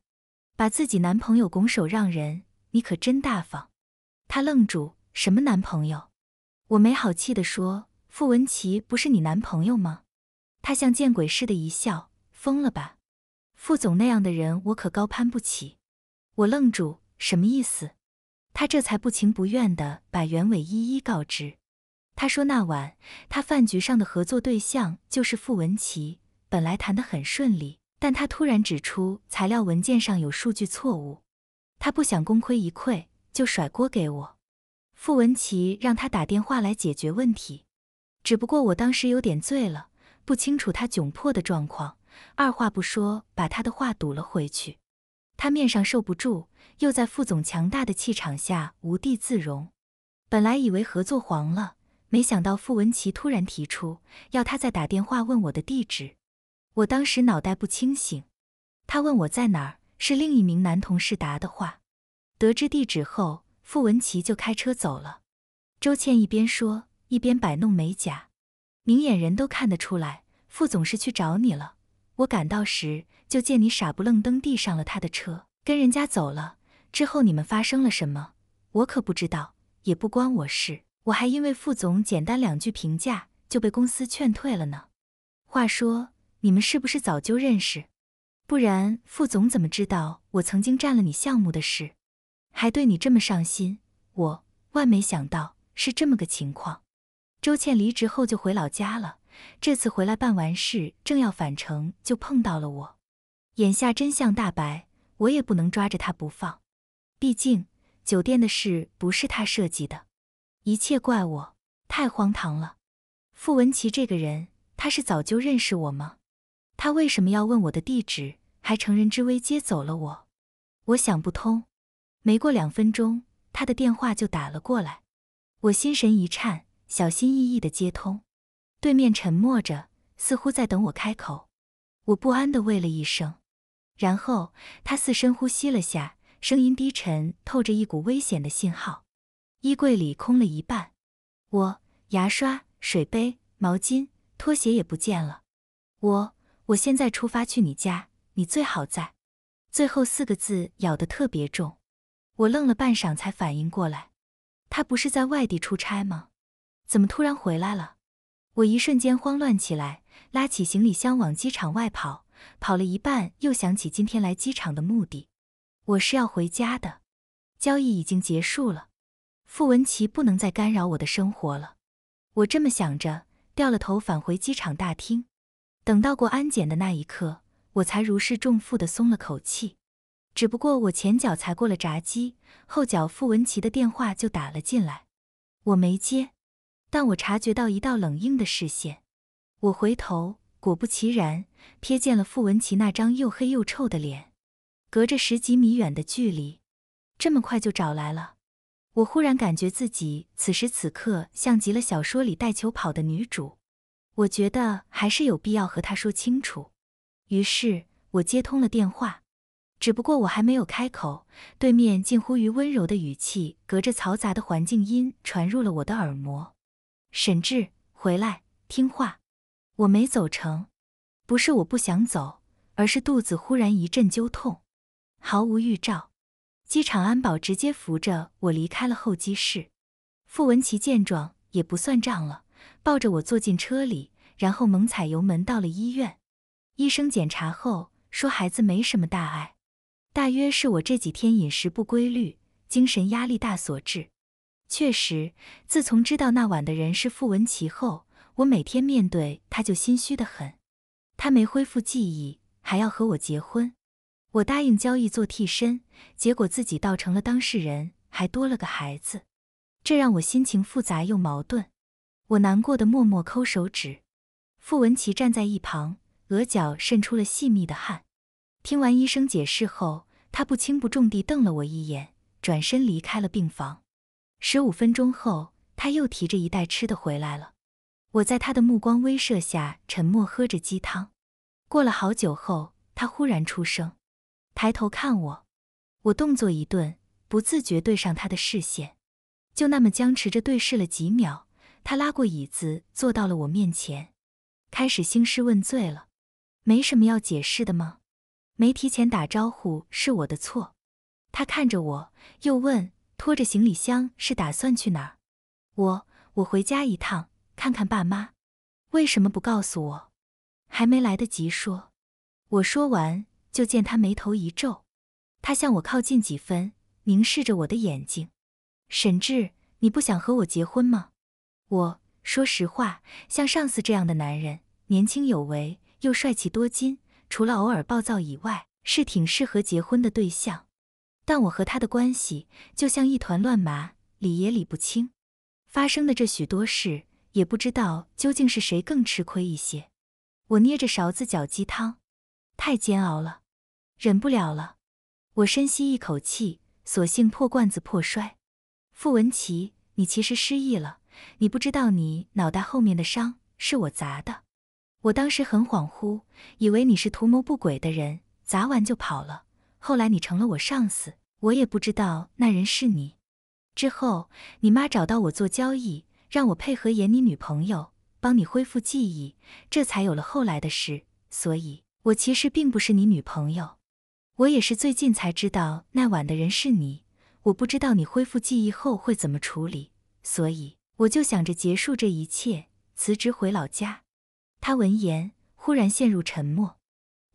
把自己男朋友拱手让人，你可真大方。他愣住：“什么男朋友？”我没好气的说：“傅文琪不是你男朋友吗？”他像见鬼似的一笑：“疯了吧？”副总那样的人，我可高攀不起。我愣住，什么意思？他这才不情不愿的把原委一一告知。他说，那晚他饭局上的合作对象就是傅文琪，本来谈得很顺利，但他突然指出材料文件上有数据错误，他不想功亏一篑，就甩锅给我。傅文琪让他打电话来解决问题，只不过我当时有点醉了，不清楚他窘迫的状况。二话不说，把他的话堵了回去。他面上受不住，又在副总强大的气场下无地自容。本来以为合作黄了，没想到傅文琪突然提出要他再打电话问我的地址。我当时脑袋不清醒，他问我在哪儿，是另一名男同事答的话。得知地址后，傅文琪就开车走了。周倩一边说，一边摆弄美甲。明眼人都看得出来，傅总是去找你了。我赶到时，就见你傻不愣登地上了他的车，跟人家走了。之后你们发生了什么，我可不知道，也不关我事。我还因为副总简单两句评价，就被公司劝退了呢。话说，你们是不是早就认识？不然副总怎么知道我曾经占了你项目的事，还对你这么上心？我万没想到是这么个情况。周倩离职后就回老家了。这次回来办完事，正要返程，就碰到了我。眼下真相大白，我也不能抓着他不放。毕竟酒店的事不是他设计的，一切怪我，太荒唐了。傅文琪这个人，他是早就认识我吗？他为什么要问我的地址，还乘人之危接走了我？我想不通。没过两分钟，他的电话就打了过来，我心神一颤，小心翼翼地接通。对面沉默着，似乎在等我开口。我不安地喂了一声，然后他似深呼吸了下，声音低沉，透着一股危险的信号。衣柜里空了一半，我牙刷、水杯、毛巾、拖鞋也不见了。我，我现在出发去你家，你最好在。最后四个字咬得特别重。我愣了半晌才反应过来，他不是在外地出差吗？怎么突然回来了？我一瞬间慌乱起来，拉起行李箱往机场外跑。跑了一半，又想起今天来机场的目的，我是要回家的。交易已经结束了，傅文琪不能再干扰我的生活了。我这么想着，掉了头返回机场大厅。等到过安检的那一刻，我才如释重负地松了口气。只不过我前脚才过了闸机，后脚傅文琪的电话就打了进来，我没接。但我察觉到一道冷硬的视线，我回头，果不其然，瞥见了傅文琪那张又黑又臭的脸。隔着十几米远的距离，这么快就找来了。我忽然感觉自己此时此刻像极了小说里带球跑的女主。我觉得还是有必要和她说清楚，于是我接通了电话。只不过我还没有开口，对面近乎于温柔的语气，隔着嘈杂的环境音传入了我的耳膜。沈志，回来听话。我没走成，不是我不想走，而是肚子忽然一阵揪痛，毫无预兆。机场安保直接扶着我离开了候机室。傅文琪见状也不算账了，抱着我坐进车里，然后猛踩油门到了医院。医生检查后说孩子没什么大碍，大约是我这几天饮食不规律、精神压力大所致。确实，自从知道那晚的人是傅文琪后，我每天面对他就心虚得很。他没恢复记忆，还要和我结婚，我答应交易做替身，结果自己倒成了当事人，还多了个孩子，这让我心情复杂又矛盾。我难过的默默抠手指。傅文琪站在一旁，额角渗出了细密的汗。听完医生解释后，他不轻不重地瞪了我一眼，转身离开了病房。十五分钟后，他又提着一袋吃的回来了。我在他的目光威慑下沉默喝着鸡汤。过了好久后，他忽然出声，抬头看我。我动作一顿，不自觉对上他的视线，就那么僵持着对视了几秒。他拉过椅子坐到了我面前，开始兴师问罪了。没什么要解释的吗？没提前打招呼是我的错。他看着我，又问。拖着行李箱是打算去哪儿？我我回家一趟，看看爸妈。为什么不告诉我？还没来得及说，我说完就见他眉头一皱，他向我靠近几分，凝视着我的眼睛。沈志，你不想和我结婚吗？我说实话，像上司这样的男人，年轻有为，又帅气多金，除了偶尔暴躁以外，是挺适合结婚的对象。但我和他的关系就像一团乱麻，理也理不清。发生的这许多事，也不知道究竟是谁更吃亏一些。我捏着勺子搅鸡汤，太煎熬了，忍不了了。我深吸一口气，索性破罐子破摔。傅文琪，你其实失忆了，你不知道你脑袋后面的伤是我砸的。我当时很恍惚，以为你是图谋不轨的人，砸完就跑了。后来你成了我上司，我也不知道那人是你。之后你妈找到我做交易，让我配合演你女朋友，帮你恢复记忆，这才有了后来的事。所以，我其实并不是你女朋友，我也是最近才知道那晚的人是你。我不知道你恢复记忆后会怎么处理，所以我就想着结束这一切，辞职回老家。他闻言忽然陷入沉默，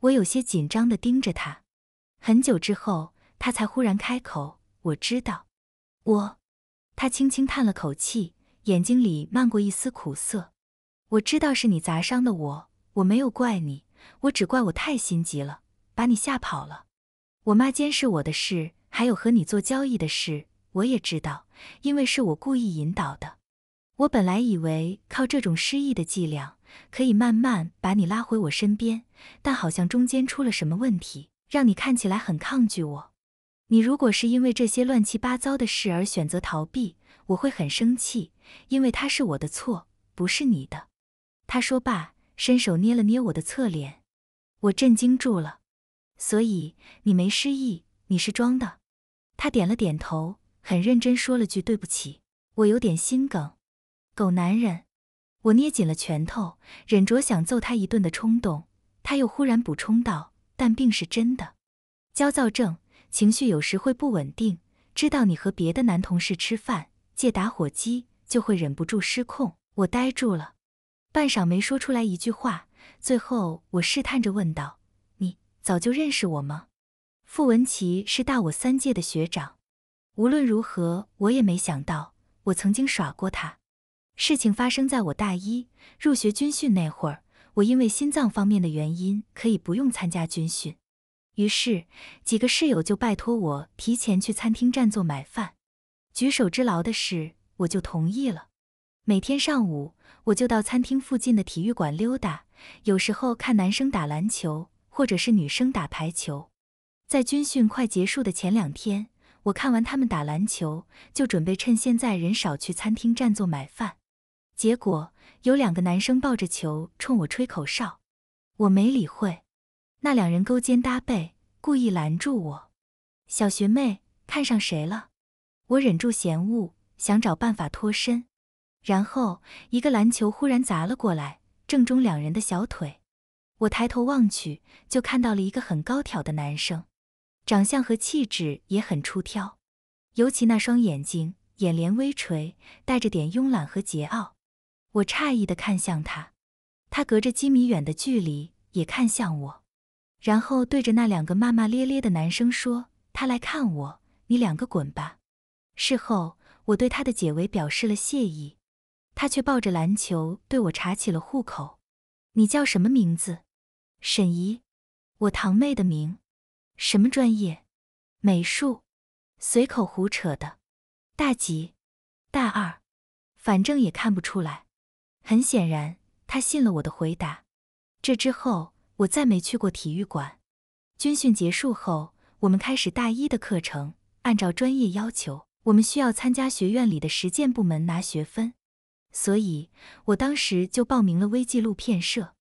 我有些紧张的盯着他。很久之后，他才忽然开口：“我知道，我……”他轻轻叹了口气，眼睛里漫过一丝苦涩。“我知道是你砸伤的我，我没有怪你，我只怪我太心急了，把你吓跑了。”我妈监视我的事，还有和你做交易的事，我也知道，因为是我故意引导的。我本来以为靠这种失忆的伎俩，可以慢慢把你拉回我身边，但好像中间出了什么问题。让你看起来很抗拒我，你如果是因为这些乱七八糟的事而选择逃避，我会很生气，因为他是我的错，不是你的。”他说罢，伸手捏了捏我的侧脸，我震惊住了。所以你没失忆，你是装的。”他点了点头，很认真说了句：“对不起。”我有点心梗，狗男人。”我捏紧了拳头，忍着想揍他一顿的冲动。他又忽然补充道。但病是真的，焦躁症，情绪有时会不稳定。知道你和别的男同事吃饭借打火机，就会忍不住失控。我呆住了，半晌没说出来一句话。最后，我试探着问道：“你早就认识我吗？”傅文琪是大我三届的学长。无论如何，我也没想到我曾经耍过他。事情发生在我大一入学军训那会儿。我因为心脏方面的原因，可以不用参加军训，于是几个室友就拜托我提前去餐厅占座买饭，举手之劳的事，我就同意了。每天上午，我就到餐厅附近的体育馆溜达，有时候看男生打篮球，或者是女生打排球。在军训快结束的前两天，我看完他们打篮球，就准备趁现在人少去餐厅占座买饭。结果有两个男生抱着球冲我吹口哨，我没理会。那两人勾肩搭背，故意拦住我。小学妹看上谁了？我忍住嫌恶，想找办法脱身。然后一个篮球忽然砸了过来，正中两人的小腿。我抬头望去，就看到了一个很高挑的男生，长相和气质也很出挑，尤其那双眼睛，眼帘微垂，带着点慵懒和桀骜。我诧异地看向他，他隔着几米远的距离也看向我，然后对着那两个骂骂咧咧的男生说：“他来看我，你两个滚吧。”事后，我对他的解围表示了谢意，他却抱着篮球对我查起了户口：“你叫什么名字？沈怡，我堂妹的名。什么专业？美术。随口胡扯的。大几？大二。反正也看不出来。”很显然，他信了我的回答。这之后，我再没去过体育馆。军训结束后，我们开始大一的课程。按照专业要求，我们需要参加学院里的实践部门拿学分，所以我当时就报名了微纪录片社。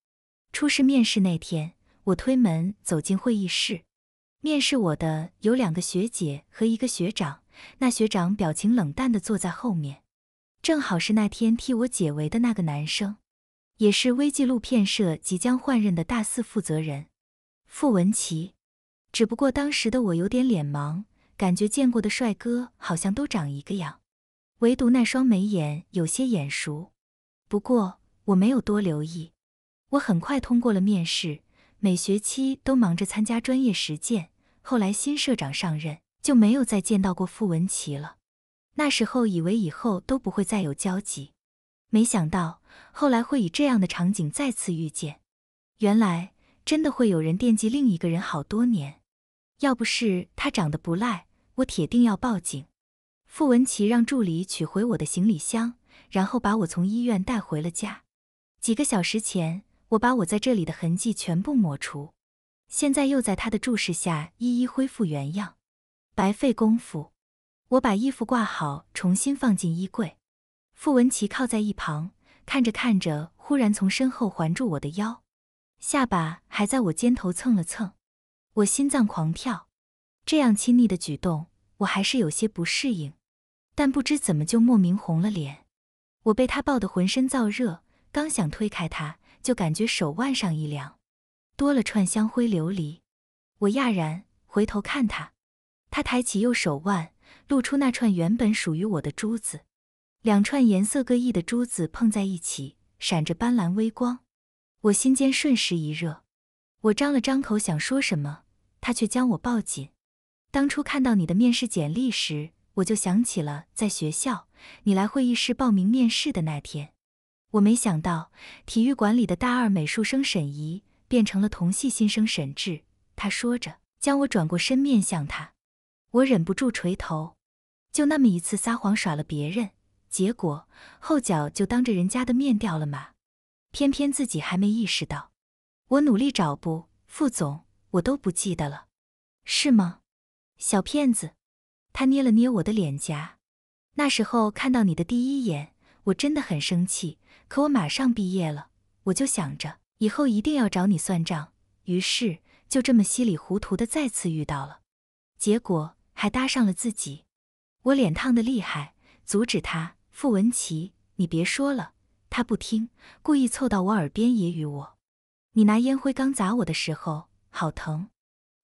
初试面试那天，我推门走进会议室，面试我的有两个学姐和一个学长，那学长表情冷淡地坐在后面。正好是那天替我解围的那个男生，也是微纪录片社即将换任的大四负责人，傅文琪。只不过当时的我有点脸盲，感觉见过的帅哥好像都长一个样，唯独那双眉眼有些眼熟。不过我没有多留意，我很快通过了面试，每学期都忙着参加专业实践。后来新社长上任，就没有再见到过傅文琪了。那时候以为以后都不会再有交集，没想到后来会以这样的场景再次遇见。原来真的会有人惦记另一个人好多年。要不是他长得不赖，我铁定要报警。傅文琪让助理取回我的行李箱，然后把我从医院带回了家。几个小时前，我把我在这里的痕迹全部抹除，现在又在他的注视下一一恢复原样，白费功夫。我把衣服挂好，重新放进衣柜。傅文琪靠在一旁，看着看着，忽然从身后环住我的腰，下巴还在我肩头蹭了蹭。我心脏狂跳，这样亲昵的举动，我还是有些不适应，但不知怎么就莫名红了脸。我被他抱得浑身燥热，刚想推开他，就感觉手腕上一凉，多了串香灰琉璃。我讶然回头看他，他抬起右手腕。露出那串原本属于我的珠子，两串颜色各异的珠子碰在一起，闪着斑斓微光。我心间瞬时一热，我张了张口想说什么，他却将我抱紧。当初看到你的面试简历时，我就想起了在学校你来会议室报名面试的那天。我没想到体育馆里的大二美术生沈怡变成了同系新生沈志。他说着，将我转过身面向他。我忍不住垂头，就那么一次撒谎耍了别人，结果后脚就当着人家的面掉了马，偏偏自己还没意识到。我努力找不副总，我都不记得了，是吗？小骗子。他捏了捏我的脸颊。那时候看到你的第一眼，我真的很生气。可我马上毕业了，我就想着以后一定要找你算账。于是就这么稀里糊涂的再次遇到了，结果。还搭上了自己，我脸烫的厉害，阻止他。傅文琪，你别说了。他不听，故意凑到我耳边，揶揄我：“你拿烟灰缸砸我的时候，好疼。”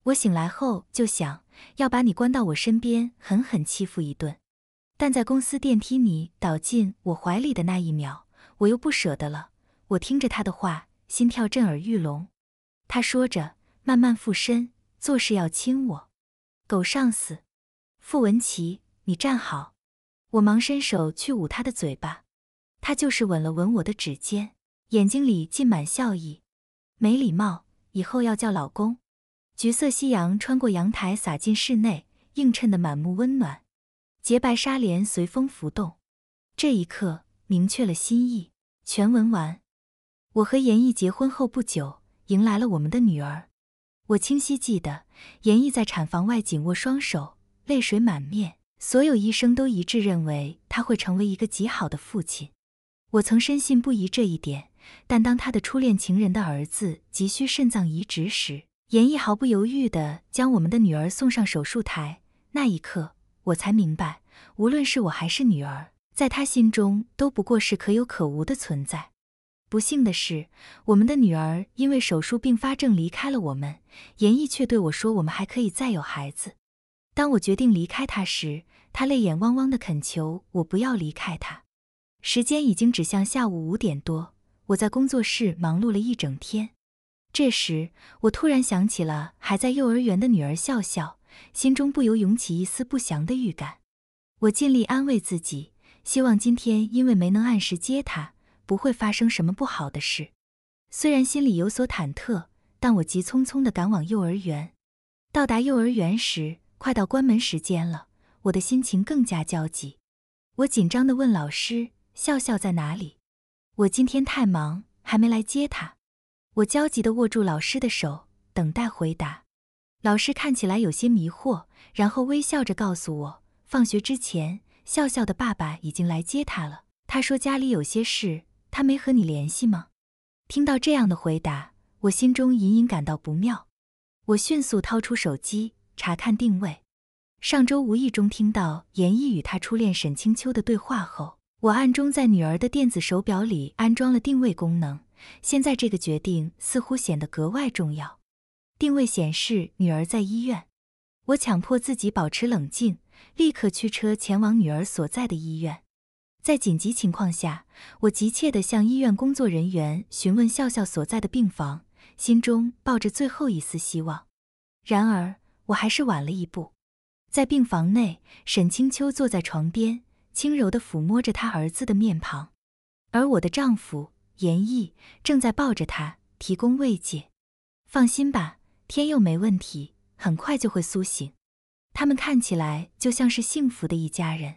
我醒来后就想要把你关到我身边，狠狠欺负一顿。但在公司电梯里倒进我怀里的那一秒，我又不舍得了。我听着他的话，心跳震耳欲聋。他说着，慢慢附身，做事要亲我。狗上司，傅文琪，你站好！我忙伸手去捂他的嘴巴，他就是吻了吻我的指尖，眼睛里浸满笑意。没礼貌，以后要叫老公。橘色夕阳穿过阳台洒进室内，映衬的满目温暖。洁白纱帘随风浮动，这一刻明确了心意。全文完。我和严毅结婚后不久，迎来了我们的女儿。我清晰记得，严毅在产房外紧握双手，泪水满面。所有医生都一致认为他会成为一个极好的父亲。我曾深信不疑这一点，但当他的初恋情人的儿子急需肾脏移植时，严毅毫不犹豫地将我们的女儿送上手术台。那一刻，我才明白，无论是我还是女儿，在他心中都不过是可有可无的存在。不幸的是，我们的女儿因为手术并发症离开了我们。严毅却对我说：“我们还可以再有孩子。”当我决定离开他时，他泪眼汪汪的恳求我不要离开他。时间已经指向下午五点多，我在工作室忙碌了一整天。这时，我突然想起了还在幼儿园的女儿笑笑，心中不由涌起一丝不祥的预感。我尽力安慰自己，希望今天因为没能按时接她。不会发生什么不好的事。虽然心里有所忐忑，但我急匆匆地赶往幼儿园。到达幼儿园时，快到关门时间了，我的心情更加焦急。我紧张地问老师：“笑笑在哪里？我今天太忙，还没来接他。”我焦急地握住老师的手，等待回答。老师看起来有些迷惑，然后微笑着告诉我：“放学之前，笑笑的爸爸已经来接他了。他说家里有些事。”他没和你联系吗？听到这样的回答，我心中隐隐感到不妙。我迅速掏出手机查看定位。上周无意中听到严毅与他初恋沈清秋的对话后，我暗中在女儿的电子手表里安装了定位功能。现在这个决定似乎显得格外重要。定位显示女儿在医院，我强迫自己保持冷静，立刻驱车前往女儿所在的医院。在紧急情况下，我急切地向医院工作人员询问笑笑所在的病房，心中抱着最后一丝希望。然而，我还是晚了一步。在病房内，沈清秋坐在床边，轻柔地抚摸着他儿子的面庞，而我的丈夫严毅正在抱着他提供慰藉。放心吧，天佑没问题，很快就会苏醒。他们看起来就像是幸福的一家人。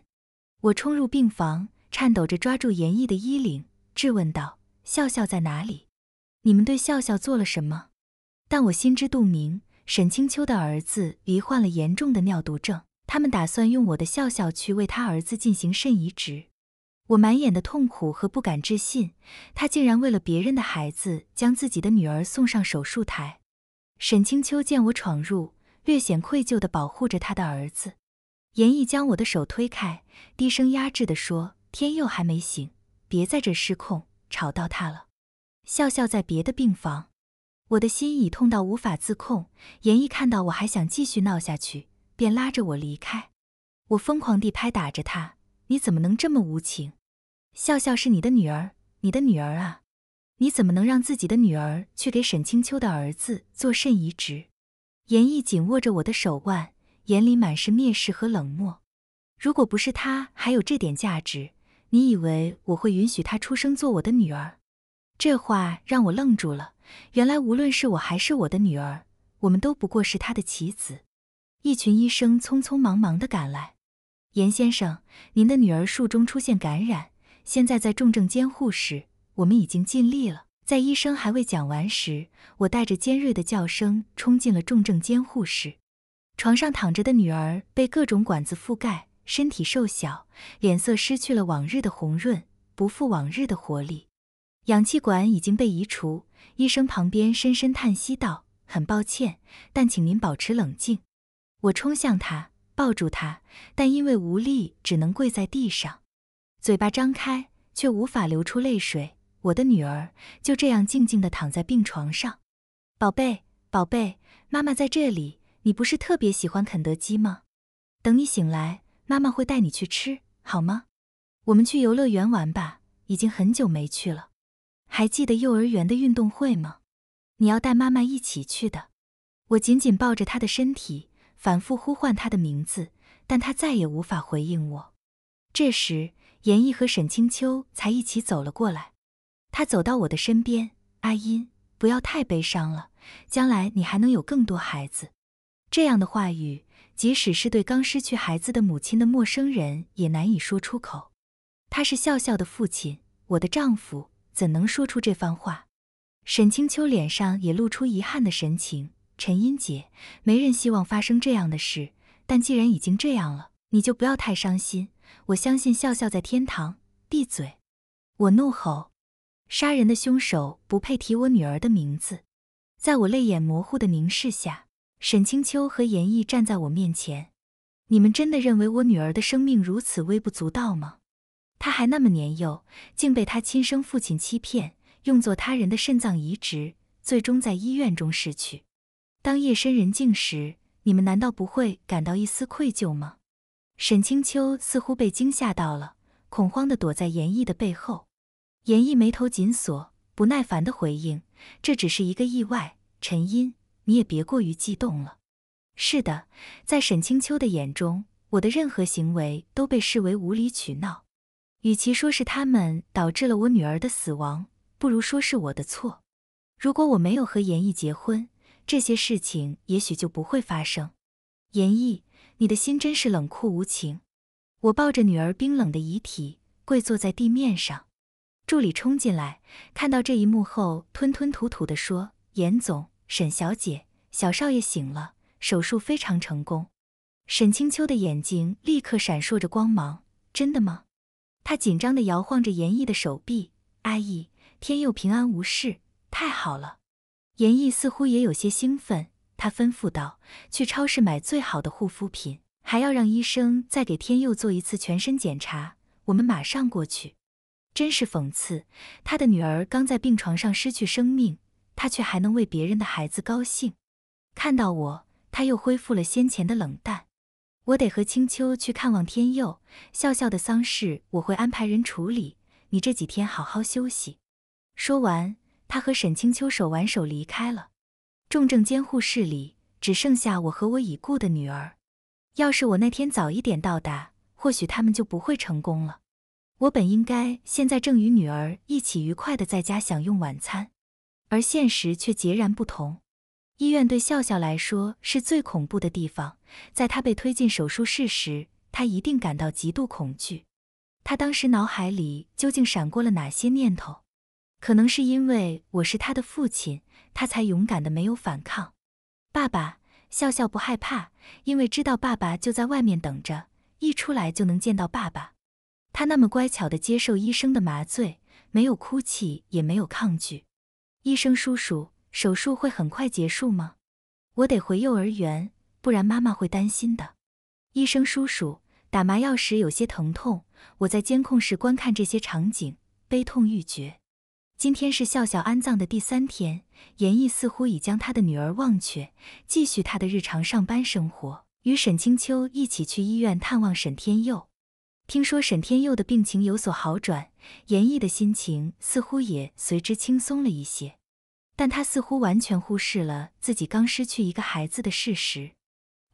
我冲入病房。颤抖着抓住严毅的衣领，质问道：“笑笑在哪里？你们对笑笑做了什么？”但我心知肚明，沈清秋的儿子罹患了严重的尿毒症，他们打算用我的笑笑去为他儿子进行肾移植。我满眼的痛苦和不敢置信，他竟然为了别人的孩子，将自己的女儿送上手术台。沈清秋见我闯入，略显愧疚地保护着他的儿子。严毅将我的手推开，低声压制地说。天佑还没醒，别在这失控，吵到他了。笑笑在别的病房，我的心已痛到无法自控。言逸看到我还想继续闹下去，便拉着我离开。我疯狂地拍打着他，你怎么能这么无情？笑笑是你的女儿，你的女儿啊，你怎么能让自己的女儿去给沈清秋的儿子做肾移植？言逸紧握着我的手腕，眼里满是蔑视和冷漠。如果不是他还有这点价值。你以为我会允许她出生做我的女儿？这话让我愣住了。原来无论是我还是我的女儿，我们都不过是他的棋子。一群医生匆匆忙忙地赶来。严先生，您的女儿术中出现感染，现在在重症监护室。我们已经尽力了。在医生还未讲完时，我带着尖锐的叫声冲进了重症监护室。床上躺着的女儿被各种管子覆盖。身体瘦小，脸色失去了往日的红润，不复往日的活力。氧气管已经被移除，医生旁边深深叹息道：“很抱歉，但请您保持冷静。”我冲向他，抱住他，但因为无力，只能跪在地上，嘴巴张开，却无法流出泪水。我的女儿就这样静静地躺在病床上。宝贝，宝贝，妈妈在这里。你不是特别喜欢肯德基吗？等你醒来。妈妈会带你去吃，好吗？我们去游乐园玩吧，已经很久没去了。还记得幼儿园的运动会吗？你要带妈妈一起去的。我紧紧抱着她的身体，反复呼唤她的名字，但她再也无法回应我。这时，严毅和沈清秋才一起走了过来。他走到我的身边，阿音，不要太悲伤了，将来你还能有更多孩子。这样的话语。即使是对刚失去孩子的母亲的陌生人，也难以说出口。他是笑笑的父亲，我的丈夫，怎能说出这番话？沈清秋脸上也露出遗憾的神情，陈英姐，没人希望发生这样的事，但既然已经这样了，你就不要太伤心。我相信笑笑在天堂。闭嘴！我怒吼，杀人的凶手不配提我女儿的名字。在我泪眼模糊的凝视下。沈清秋和严毅站在我面前，你们真的认为我女儿的生命如此微不足道吗？她还那么年幼，竟被她亲生父亲欺骗，用作他人的肾脏移植，最终在医院中逝去。当夜深人静时，你们难道不会感到一丝愧疚吗？沈清秋似乎被惊吓到了，恐慌的躲在严毅的背后。严毅眉头紧锁，不耐烦的回应：“这只是一个意外。”陈音。你也别过于激动了。是的，在沈清秋的眼中，我的任何行为都被视为无理取闹。与其说是他们导致了我女儿的死亡，不如说是我的错。如果我没有和严毅结婚，这些事情也许就不会发生。严毅，你的心真是冷酷无情。我抱着女儿冰冷的遗体，跪坐在地面上。助理冲进来，看到这一幕后，吞吞吐吐的说：“严总。”沈小姐，小少爷醒了，手术非常成功。沈清秋的眼睛立刻闪烁着光芒，真的吗？她紧张地摇晃着严毅的手臂，阿姨，天佑平安无事，太好了。严毅似乎也有些兴奋，他吩咐道：“去超市买最好的护肤品，还要让医生再给天佑做一次全身检查。我们马上过去。”真是讽刺，他的女儿刚在病床上失去生命。他却还能为别人的孩子高兴。看到我，他又恢复了先前的冷淡。我得和青秋去看望天佑、笑笑的丧事，我会安排人处理。你这几天好好休息。说完，他和沈清秋手挽手离开了重症监护室里，只剩下我和我已故的女儿。要是我那天早一点到达，或许他们就不会成功了。我本应该现在正与女儿一起愉快地在家享用晚餐。而现实却截然不同，医院对笑笑来说是最恐怖的地方。在她被推进手术室时，她一定感到极度恐惧。她当时脑海里究竟闪过了哪些念头？可能是因为我是他的父亲，他才勇敢的没有反抗。爸爸，笑笑不害怕，因为知道爸爸就在外面等着，一出来就能见到爸爸。他那么乖巧的接受医生的麻醉，没有哭泣，也没有抗拒。医生叔叔，手术会很快结束吗？我得回幼儿园，不然妈妈会担心的。医生叔叔，打麻药时有些疼痛。我在监控室观看这些场景，悲痛欲绝。今天是笑笑安葬的第三天，严毅似乎已将他的女儿忘却，继续他的日常上班生活，与沈清秋一起去医院探望沈天佑。听说沈天佑的病情有所好转，严毅的心情似乎也随之轻松了一些，但他似乎完全忽视了自己刚失去一个孩子的事实。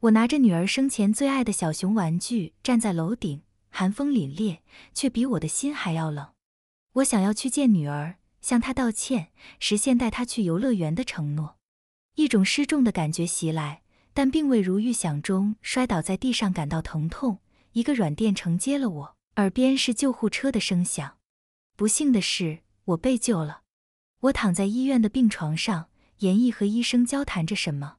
我拿着女儿生前最爱的小熊玩具，站在楼顶，寒风凛冽，却比我的心还要冷。我想要去见女儿，向她道歉，实现带她去游乐园的承诺。一种失重的感觉袭来，但并未如预想中摔倒在地上，感到疼痛。一个软垫承接了我，耳边是救护车的声响。不幸的是，我被救了。我躺在医院的病床上，严毅和医生交谈着什么。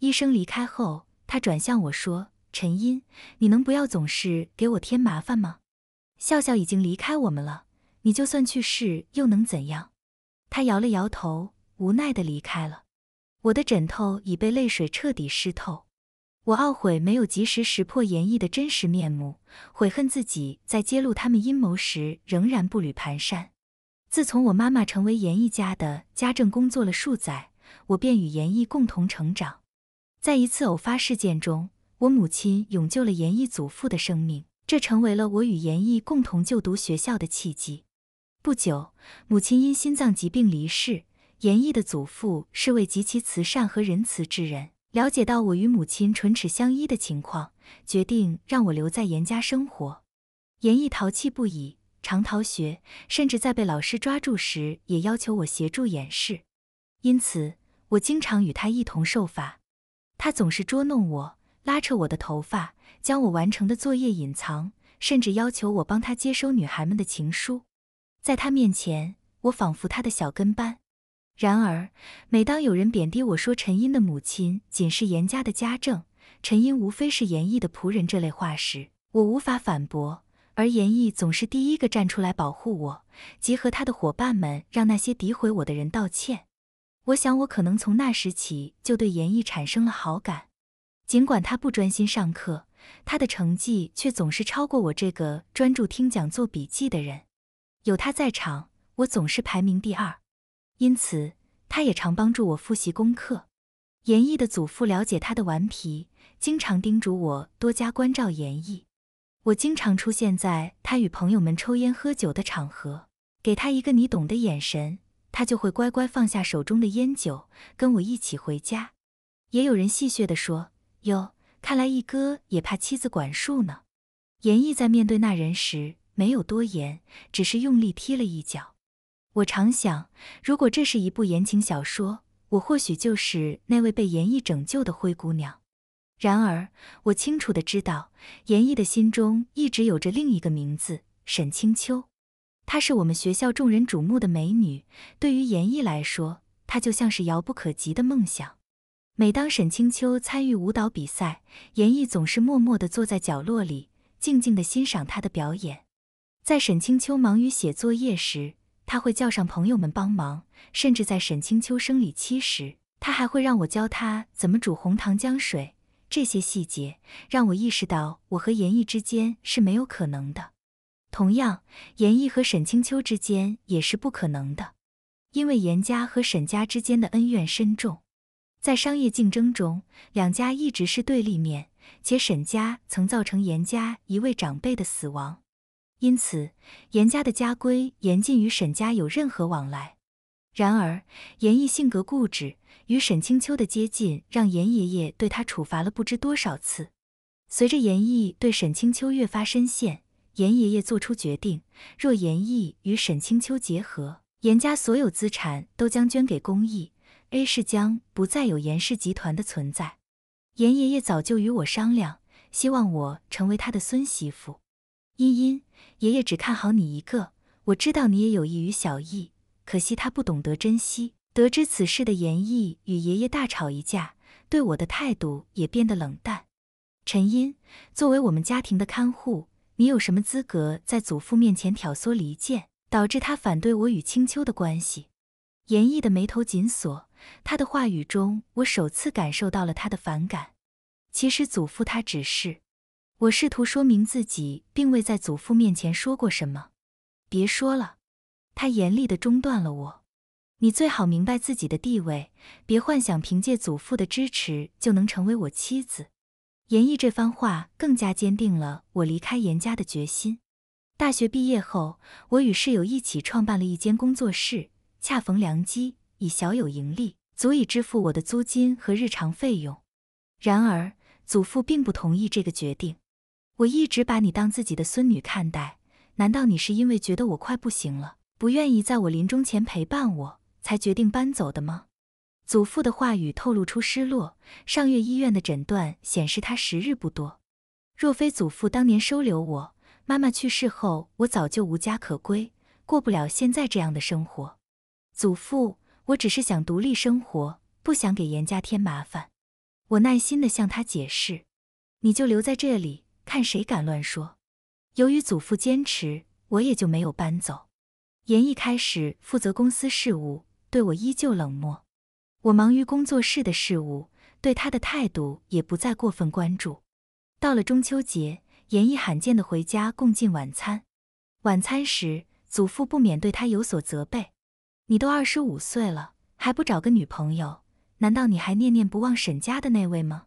医生离开后，他转向我说：“陈音，你能不要总是给我添麻烦吗？笑笑已经离开我们了，你就算去世又能怎样？”他摇了摇头，无奈地离开了。我的枕头已被泪水彻底湿透。我懊悔没有及时识破严毅的真实面目，悔恨自己在揭露他们阴谋时仍然步履蹒跚。自从我妈妈成为严毅家的家政工作了数载，我便与严毅共同成长。在一次偶发事件中，我母亲永救了严毅祖父的生命，这成为了我与严毅共同就读学校的契机。不久，母亲因心脏疾病离世。严毅的祖父是位极其慈善和仁慈之人。了解到我与母亲唇齿相依的情况，决定让我留在严家生活。严毅淘气不已，常逃学，甚至在被老师抓住时，也要求我协助掩饰。因此，我经常与他一同受罚。他总是捉弄我，拉扯我的头发，将我完成的作业隐藏，甚至要求我帮他接收女孩们的情书。在他面前，我仿佛他的小跟班。然而，每当有人贬低我说陈英的母亲仅是严家的家政，陈英无非是严毅的仆人这类话时，我无法反驳。而严毅总是第一个站出来保护我，集合他的伙伴们，让那些诋毁我的人道歉。我想，我可能从那时起就对严毅产生了好感。尽管他不专心上课，他的成绩却总是超过我这个专注听讲做笔记的人。有他在场，我总是排名第二。因此，他也常帮助我复习功课。严毅的祖父了解他的顽皮，经常叮嘱我多加关照严毅。我经常出现在他与朋友们抽烟喝酒的场合，给他一个你懂的眼神，他就会乖乖放下手中的烟酒，跟我一起回家。也有人戏谑地说：“哟，看来一哥也怕妻子管束呢。”严毅在面对那人时没有多言，只是用力踢了一脚。我常想，如果这是一部言情小说，我或许就是那位被严毅拯救的灰姑娘。然而，我清楚的知道，严毅的心中一直有着另一个名字——沈清秋。她是我们学校众人瞩目的美女，对于严毅来说，她就像是遥不可及的梦想。每当沈清秋参与舞蹈比赛，严毅总是默默地坐在角落里，静静地欣赏她的表演。在沈清秋忙于写作业时，他会叫上朋友们帮忙，甚至在沈清秋生理期时，他还会让我教他怎么煮红糖姜水。这些细节让我意识到，我和严毅之间是没有可能的。同样，严毅和沈清秋之间也是不可能的，因为严家和沈家之间的恩怨深重，在商业竞争中，两家一直是对立面，且沈家曾造成严家一位长辈的死亡。因此，严家的家规严禁与沈家有任何往来。然而，严毅性格固执，与沈清秋的接近让严爷爷对他处罚了不知多少次。随着严毅对沈清秋越发深陷，严爷爷做出决定：若严毅与沈清秋结合，严家所有资产都将捐给公益。A 市将不再有严氏集团的存在。严爷爷早就与我商量，希望我成为他的孙媳妇。茵茵，爷爷只看好你一个。我知道你也有意于小易，可惜他不懂得珍惜。得知此事的严毅与爷爷大吵一架，对我的态度也变得冷淡。陈茵，作为我们家庭的看护，你有什么资格在祖父面前挑唆离间，导致他反对我与青秋的关系？严毅的眉头紧锁，他的话语中，我首次感受到了他的反感。其实祖父他只是。我试图说明自己并未在祖父面前说过什么。别说了，他严厉地中断了我。你最好明白自己的地位，别幻想凭借祖父的支持就能成为我妻子。严毅这番话更加坚定了我离开严家的决心。大学毕业后，我与室友一起创办了一间工作室，恰逢良机，以小有盈利，足以支付我的租金和日常费用。然而，祖父并不同意这个决定。我一直把你当自己的孙女看待，难道你是因为觉得我快不行了，不愿意在我临终前陪伴我，才决定搬走的吗？祖父的话语透露出失落。上月医院的诊断显示他时日不多。若非祖父当年收留我，妈妈去世后，我早就无家可归，过不了现在这样的生活。祖父，我只是想独立生活，不想给严家添麻烦。我耐心的向他解释，你就留在这里。看谁敢乱说！由于祖父坚持，我也就没有搬走。严毅开始负责公司事务，对我依旧冷漠。我忙于工作室的事务，对他的态度也不再过分关注。到了中秋节，严毅罕见的回家共进晚餐。晚餐时，祖父不免对他有所责备：“你都二十五岁了，还不找个女朋友？难道你还念念不忘沈家的那位吗？”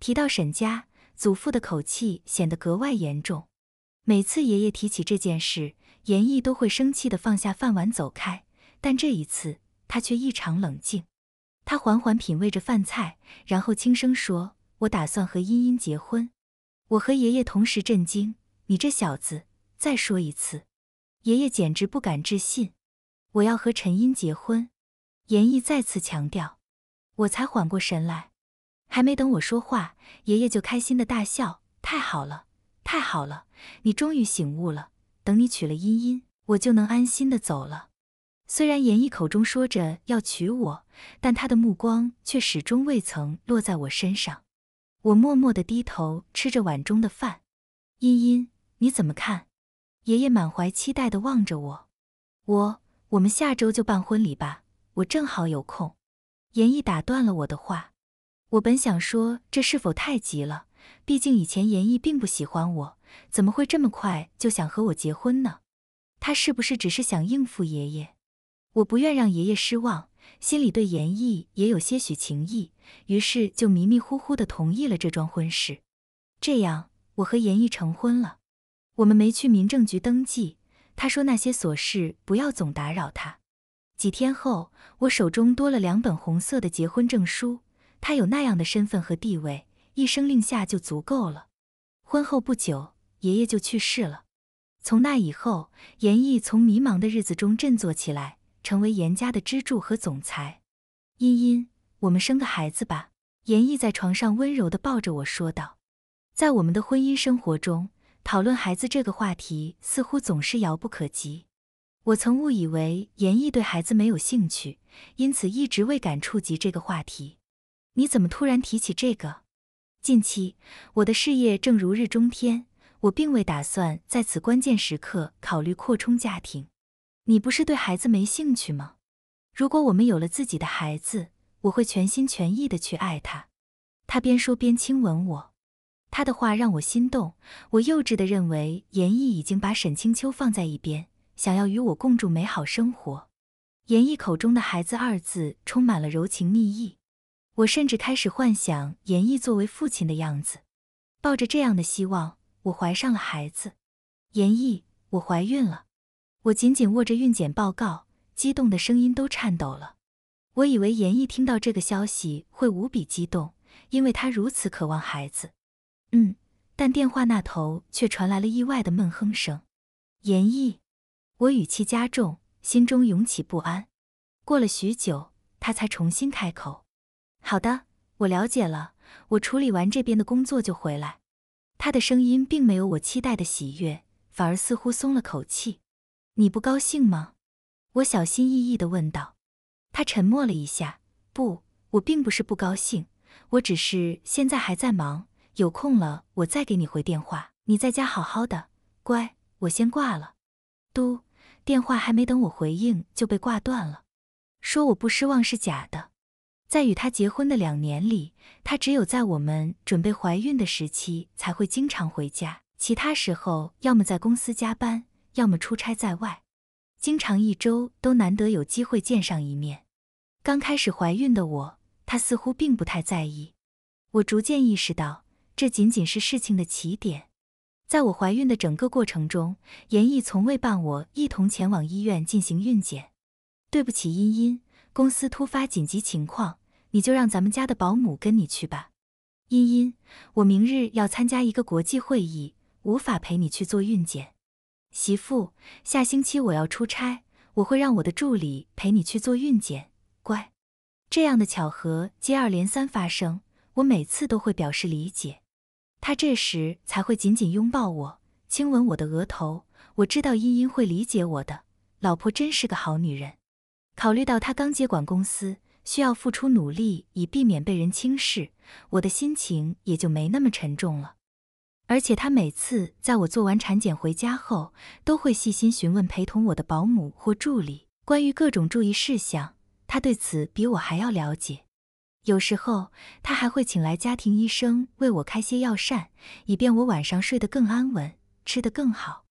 提到沈家。祖父的口气显得格外严重。每次爷爷提起这件事，严毅都会生气地放下饭碗走开。但这一次，他却异常冷静。他缓缓品味着饭菜，然后轻声说：“我打算和茵茵结婚。”我和爷爷同时震惊：“你这小子，再说一次！”爷爷简直不敢置信：“我要和陈茵结婚。”严毅再次强调。我才缓过神来。还没等我说话，爷爷就开心的大笑：“太好了，太好了，你终于醒悟了。等你娶了茵茵，我就能安心的走了。”虽然严毅口中说着要娶我，但他的目光却始终未曾落在我身上。我默默地低头吃着碗中的饭。“茵茵，你怎么看？”爷爷满怀期待地望着我。“我，我们下周就办婚礼吧，我正好有空。”严毅打断了我的话。我本想说，这是否太急了？毕竟以前严毅并不喜欢我，怎么会这么快就想和我结婚呢？他是不是只是想应付爷爷？我不愿让爷爷失望，心里对严毅也有些许情意，于是就迷迷糊糊地同意了这桩婚事。这样，我和严毅成婚了。我们没去民政局登记，他说那些琐事不要总打扰他。几天后，我手中多了两本红色的结婚证书。他有那样的身份和地位，一声令下就足够了。婚后不久，爷爷就去世了。从那以后，严毅从迷茫的日子中振作起来，成为严家的支柱和总裁。茵茵，我们生个孩子吧。严毅在床上温柔的抱着我说道。在我们的婚姻生活中，讨论孩子这个话题似乎总是遥不可及。我曾误以为严毅对孩子没有兴趣，因此一直未敢触及这个话题。你怎么突然提起这个？近期我的事业正如日中天，我并未打算在此关键时刻考虑扩充家庭。你不是对孩子没兴趣吗？如果我们有了自己的孩子，我会全心全意的去爱他。他边说边亲吻我，他的话让我心动。我幼稚的认为严毅已经把沈清秋放在一边，想要与我共筑美好生活。严毅口中的“孩子”二字充满了柔情蜜意。我甚至开始幻想严毅作为父亲的样子，抱着这样的希望，我怀上了孩子。严毅，我怀孕了。我紧紧握着孕检报告，激动的声音都颤抖了。我以为严毅听到这个消息会无比激动，因为他如此渴望孩子。嗯，但电话那头却传来了意外的闷哼声。严毅，我语气加重，心中涌起不安。过了许久，他才重新开口。好的，我了解了。我处理完这边的工作就回来。他的声音并没有我期待的喜悦，反而似乎松了口气。你不高兴吗？我小心翼翼地问道。他沉默了一下，不，我并不是不高兴，我只是现在还在忙，有空了我再给你回电话。你在家好好的，乖。我先挂了。嘟，电话还没等我回应就被挂断了。说我不失望是假的。在与他结婚的两年里，他只有在我们准备怀孕的时期才会经常回家，其他时候要么在公司加班，要么出差在外，经常一周都难得有机会见上一面。刚开始怀孕的我，他似乎并不太在意。我逐渐意识到，这仅仅是事情的起点。在我怀孕的整个过程中，严毅从未伴我一同前往医院进行孕检。对不起，茵茵。公司突发紧急情况，你就让咱们家的保姆跟你去吧。茵茵，我明日要参加一个国际会议，无法陪你去做孕检。媳妇，下星期我要出差，我会让我的助理陪你去做孕检。乖，这样的巧合接二连三发生，我每次都会表示理解。他这时才会紧紧拥抱我，亲吻我的额头。我知道茵茵会理解我的，老婆真是个好女人。考虑到他刚接管公司，需要付出努力以避免被人轻视，我的心情也就没那么沉重了。而且他每次在我做完产检回家后，都会细心询问陪同我的保姆或助理关于各种注意事项，他对此比我还要了解。有时候他还会请来家庭医生为我开些药膳，以便我晚上睡得更安稳，吃得更好。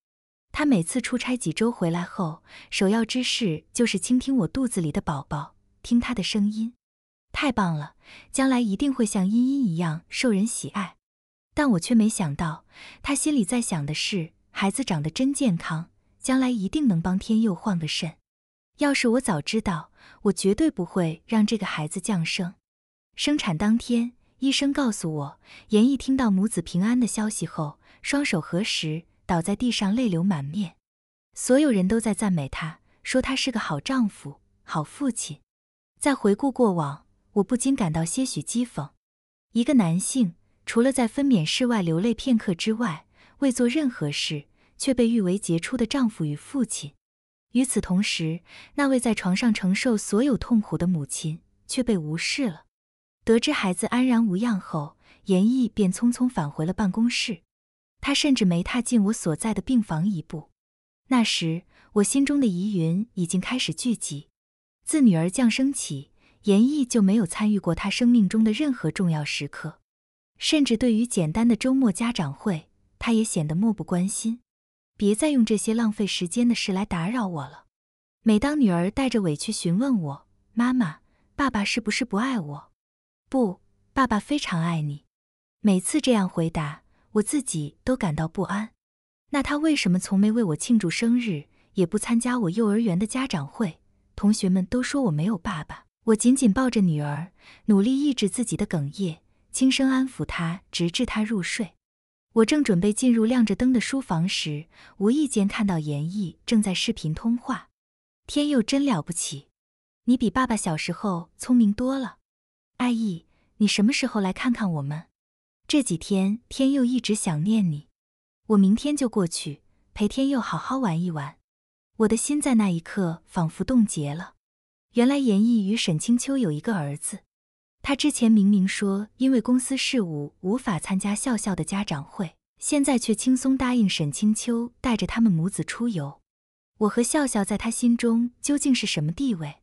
他每次出差几周回来后，首要之事就是倾听我肚子里的宝宝，听他的声音，太棒了，将来一定会像茵茵一样受人喜爱。但我却没想到，他心里在想的是，孩子长得真健康，将来一定能帮天佑换个肾。要是我早知道，我绝对不会让这个孩子降生。生产当天，医生告诉我，严毅听到母子平安的消息后，双手合十。倒在地上，泪流满面。所有人都在赞美他，说他是个好丈夫、好父亲。再回顾过往，我不禁感到些许讥讽：一个男性除了在分娩室外流泪片刻之外，未做任何事，却被誉为杰出的丈夫与父亲；与此同时，那位在床上承受所有痛苦的母亲却被无视了。得知孩子安然无恙后，严毅便匆匆返回了办公室。他甚至没踏进我所在的病房一步。那时，我心中的疑云已经开始聚集。自女儿降生起，严毅就没有参与过他生命中的任何重要时刻，甚至对于简单的周末家长会，他也显得漠不关心。别再用这些浪费时间的事来打扰我了。每当女儿带着委屈询问我：“妈妈，爸爸是不是不爱我？”“不，爸爸非常爱你。”每次这样回答。我自己都感到不安，那他为什么从没为我庆祝生日，也不参加我幼儿园的家长会？同学们都说我没有爸爸。我紧紧抱着女儿，努力抑制自己的哽咽，轻声安抚她，直至她入睡。我正准备进入亮着灯的书房时，无意间看到严毅正在视频通话。天佑真了不起，你比爸爸小时候聪明多了。阿姨，你什么时候来看看我们？这几天天佑一直想念你，我明天就过去陪天佑好好玩一玩。我的心在那一刻仿佛冻结了。原来严毅与沈清秋有一个儿子，他之前明明说因为公司事务无法参加笑笑的家长会，现在却轻松答应沈清秋带着他们母子出游。我和笑笑在他心中究竟是什么地位？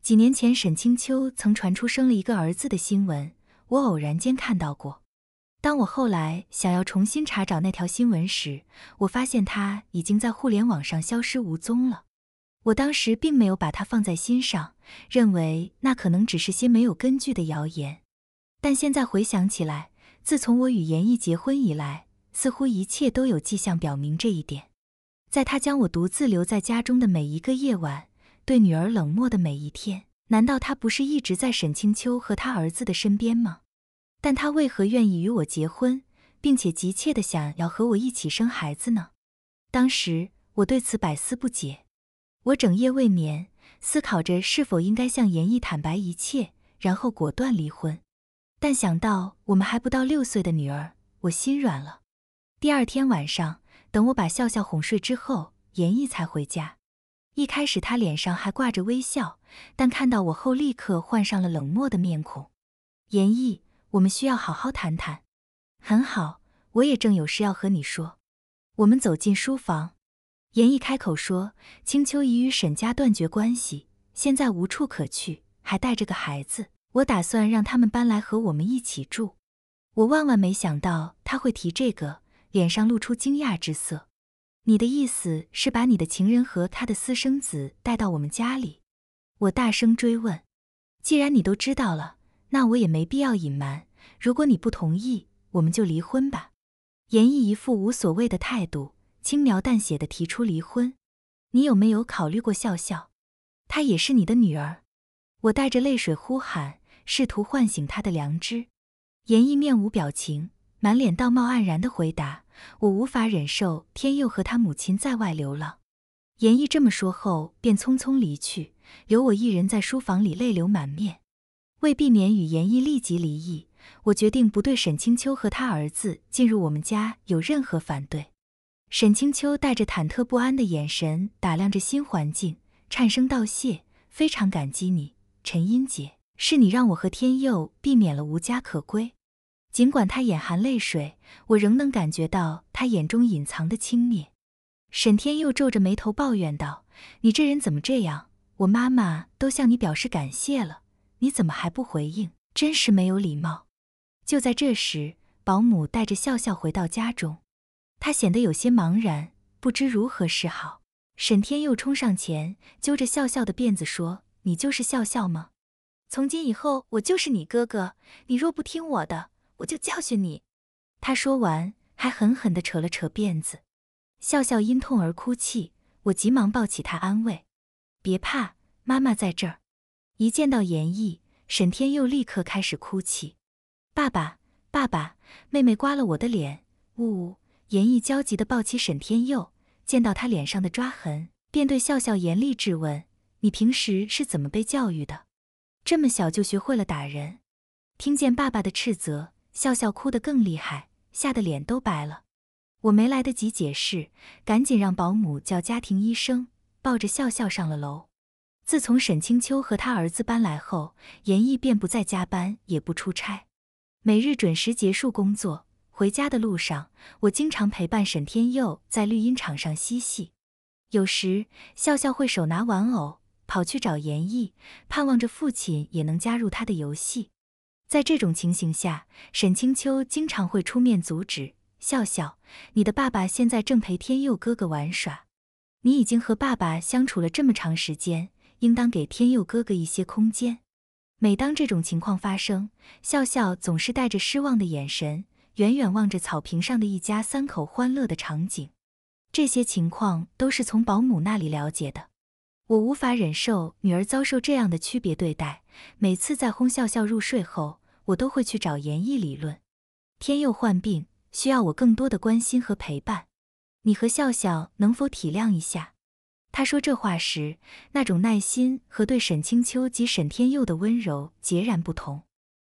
几年前沈清秋曾传出生了一个儿子的新闻，我偶然间看到过。当我后来想要重新查找那条新闻时，我发现它已经在互联网上消失无踪了。我当时并没有把它放在心上，认为那可能只是些没有根据的谣言。但现在回想起来，自从我与严毅结婚以来，似乎一切都有迹象表明这一点。在他将我独自留在家中的每一个夜晚，对女儿冷漠的每一天，难道他不是一直在沈清秋和他儿子的身边吗？但他为何愿意与我结婚，并且急切地想要和我一起生孩子呢？当时我对此百思不解，我整夜未眠，思考着是否应该向严毅坦白一切，然后果断离婚。但想到我们还不到六岁的女儿，我心软了。第二天晚上，等我把笑笑哄睡之后，严毅才回家。一开始他脸上还挂着微笑，但看到我后立刻换上了冷漠的面孔。严毅。我们需要好好谈谈。很好，我也正有事要和你说。我们走进书房，严毅开口说：“青秋已与沈家断绝关系，现在无处可去，还带着个孩子。我打算让他们搬来和我们一起住。”我万万没想到他会提这个，脸上露出惊讶之色。你的意思是把你的情人和他的私生子带到我们家里？我大声追问。既然你都知道了。那我也没必要隐瞒。如果你不同意，我们就离婚吧。严毅一副无所谓的态度，轻描淡写的提出离婚。你有没有考虑过笑笑？她也是你的女儿。我带着泪水呼喊，试图唤醒他的良知。严毅面无表情，满脸道貌岸然的回答：“我无法忍受天佑和他母亲在外流浪。”严毅这么说后，便匆匆离去，留我一人在书房里泪流满面。为避免与严毅立即离异，我决定不对沈清秋和他儿子进入我们家有任何反对。沈清秋带着忐忑不安的眼神打量着新环境，颤声道谢：“非常感激你，陈英姐，是你让我和天佑避免了无家可归。”尽管他眼含泪水，我仍能感觉到他眼中隐藏的轻蔑。沈天佑皱着眉头抱怨道：“你这人怎么这样？我妈妈都向你表示感谢了。”你怎么还不回应？真是没有礼貌！就在这时，保姆带着笑笑回到家中，他显得有些茫然，不知如何是好。沈天佑冲上前，揪着笑笑的辫子说：“你就是笑笑吗？从今以后，我就是你哥哥。你若不听我的，我就教训你。”他说完，还狠狠地扯了扯辫子。笑笑因痛而哭泣，我急忙抱起他安慰：“别怕，妈妈在这儿。”一见到严毅，沈天佑立刻开始哭泣：“爸爸，爸爸，妹妹刮了我的脸。”呜呜！严毅焦急地抱起沈天佑，见到他脸上的抓痕，便对笑笑严厉质问：“你平时是怎么被教育的？这么小就学会了打人？”听见爸爸的斥责，笑笑哭得更厉害，吓得脸都白了。我没来得及解释，赶紧让保姆叫家庭医生，抱着笑笑上了楼。自从沈清秋和他儿子搬来后，严毅便不再加班，也不出差，每日准时结束工作。回家的路上，我经常陪伴沈天佑在绿茵场上嬉戏。有时笑笑会手拿玩偶跑去找严毅，盼望着父亲也能加入他的游戏。在这种情形下，沈清秋经常会出面阻止：“笑笑，你的爸爸现在正陪天佑哥哥玩耍，你已经和爸爸相处了这么长时间。”应当给天佑哥哥一些空间。每当这种情况发生，笑笑总是带着失望的眼神，远远望着草坪上的一家三口欢乐的场景。这些情况都是从保姆那里了解的。我无法忍受女儿遭受这样的区别对待。每次在哄笑笑入睡后，我都会去找严毅理论。天佑患病，需要我更多的关心和陪伴。你和笑笑能否体谅一下？他说这话时，那种耐心和对沈清秋及沈天佑的温柔截然不同。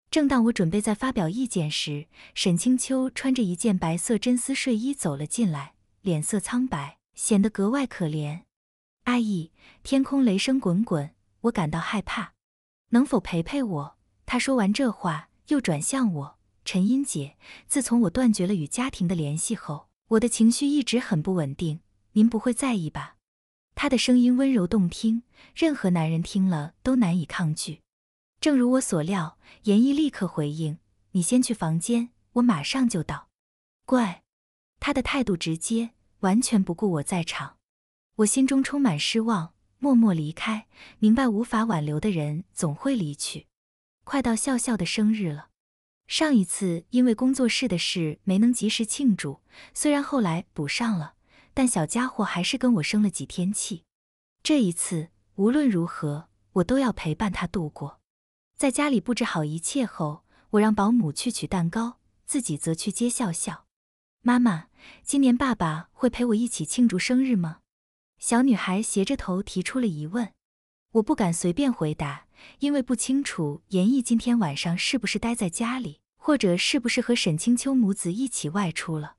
正当我准备再发表意见时，沈清秋穿着一件白色真丝睡衣走了进来，脸色苍白，显得格外可怜。阿姨，天空雷声滚滚，我感到害怕，能否陪陪我？他说完这话，又转向我：“陈英姐，自从我断绝了与家庭的联系后，我的情绪一直很不稳定，您不会在意吧？”他的声音温柔动听，任何男人听了都难以抗拒。正如我所料，严毅立刻回应：“你先去房间，我马上就到。”怪，他的态度直接，完全不顾我在场。我心中充满失望，默默离开，明白无法挽留的人总会离去。快到笑笑的生日了，上一次因为工作室的事没能及时庆祝，虽然后来补上了。但小家伙还是跟我生了几天气。这一次无论如何，我都要陪伴他度过。在家里布置好一切后，我让保姆去取蛋糕，自己则去接笑笑。妈妈，今年爸爸会陪我一起庆祝生日吗？小女孩斜着头提出了疑问。我不敢随便回答，因为不清楚严毅今天晚上是不是待在家里，或者是不是和沈清秋母子一起外出了。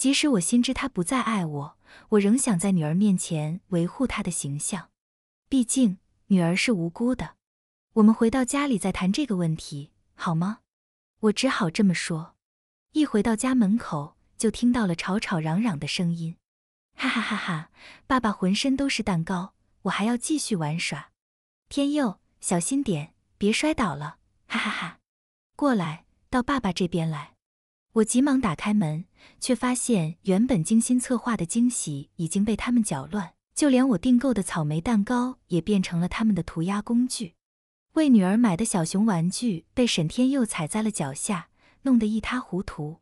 即使我心知他不再爱我，我仍想在女儿面前维护他的形象。毕竟女儿是无辜的。我们回到家里再谈这个问题好吗？我只好这么说。一回到家门口，就听到了吵吵嚷嚷的声音。哈哈哈哈！爸爸浑身都是蛋糕，我还要继续玩耍。天佑，小心点，别摔倒了。哈哈哈！过来，到爸爸这边来。我急忙打开门，却发现原本精心策划的惊喜已经被他们搅乱，就连我订购的草莓蛋糕也变成了他们的涂鸦工具。为女儿买的小熊玩具被沈天佑踩在了脚下，弄得一塌糊涂。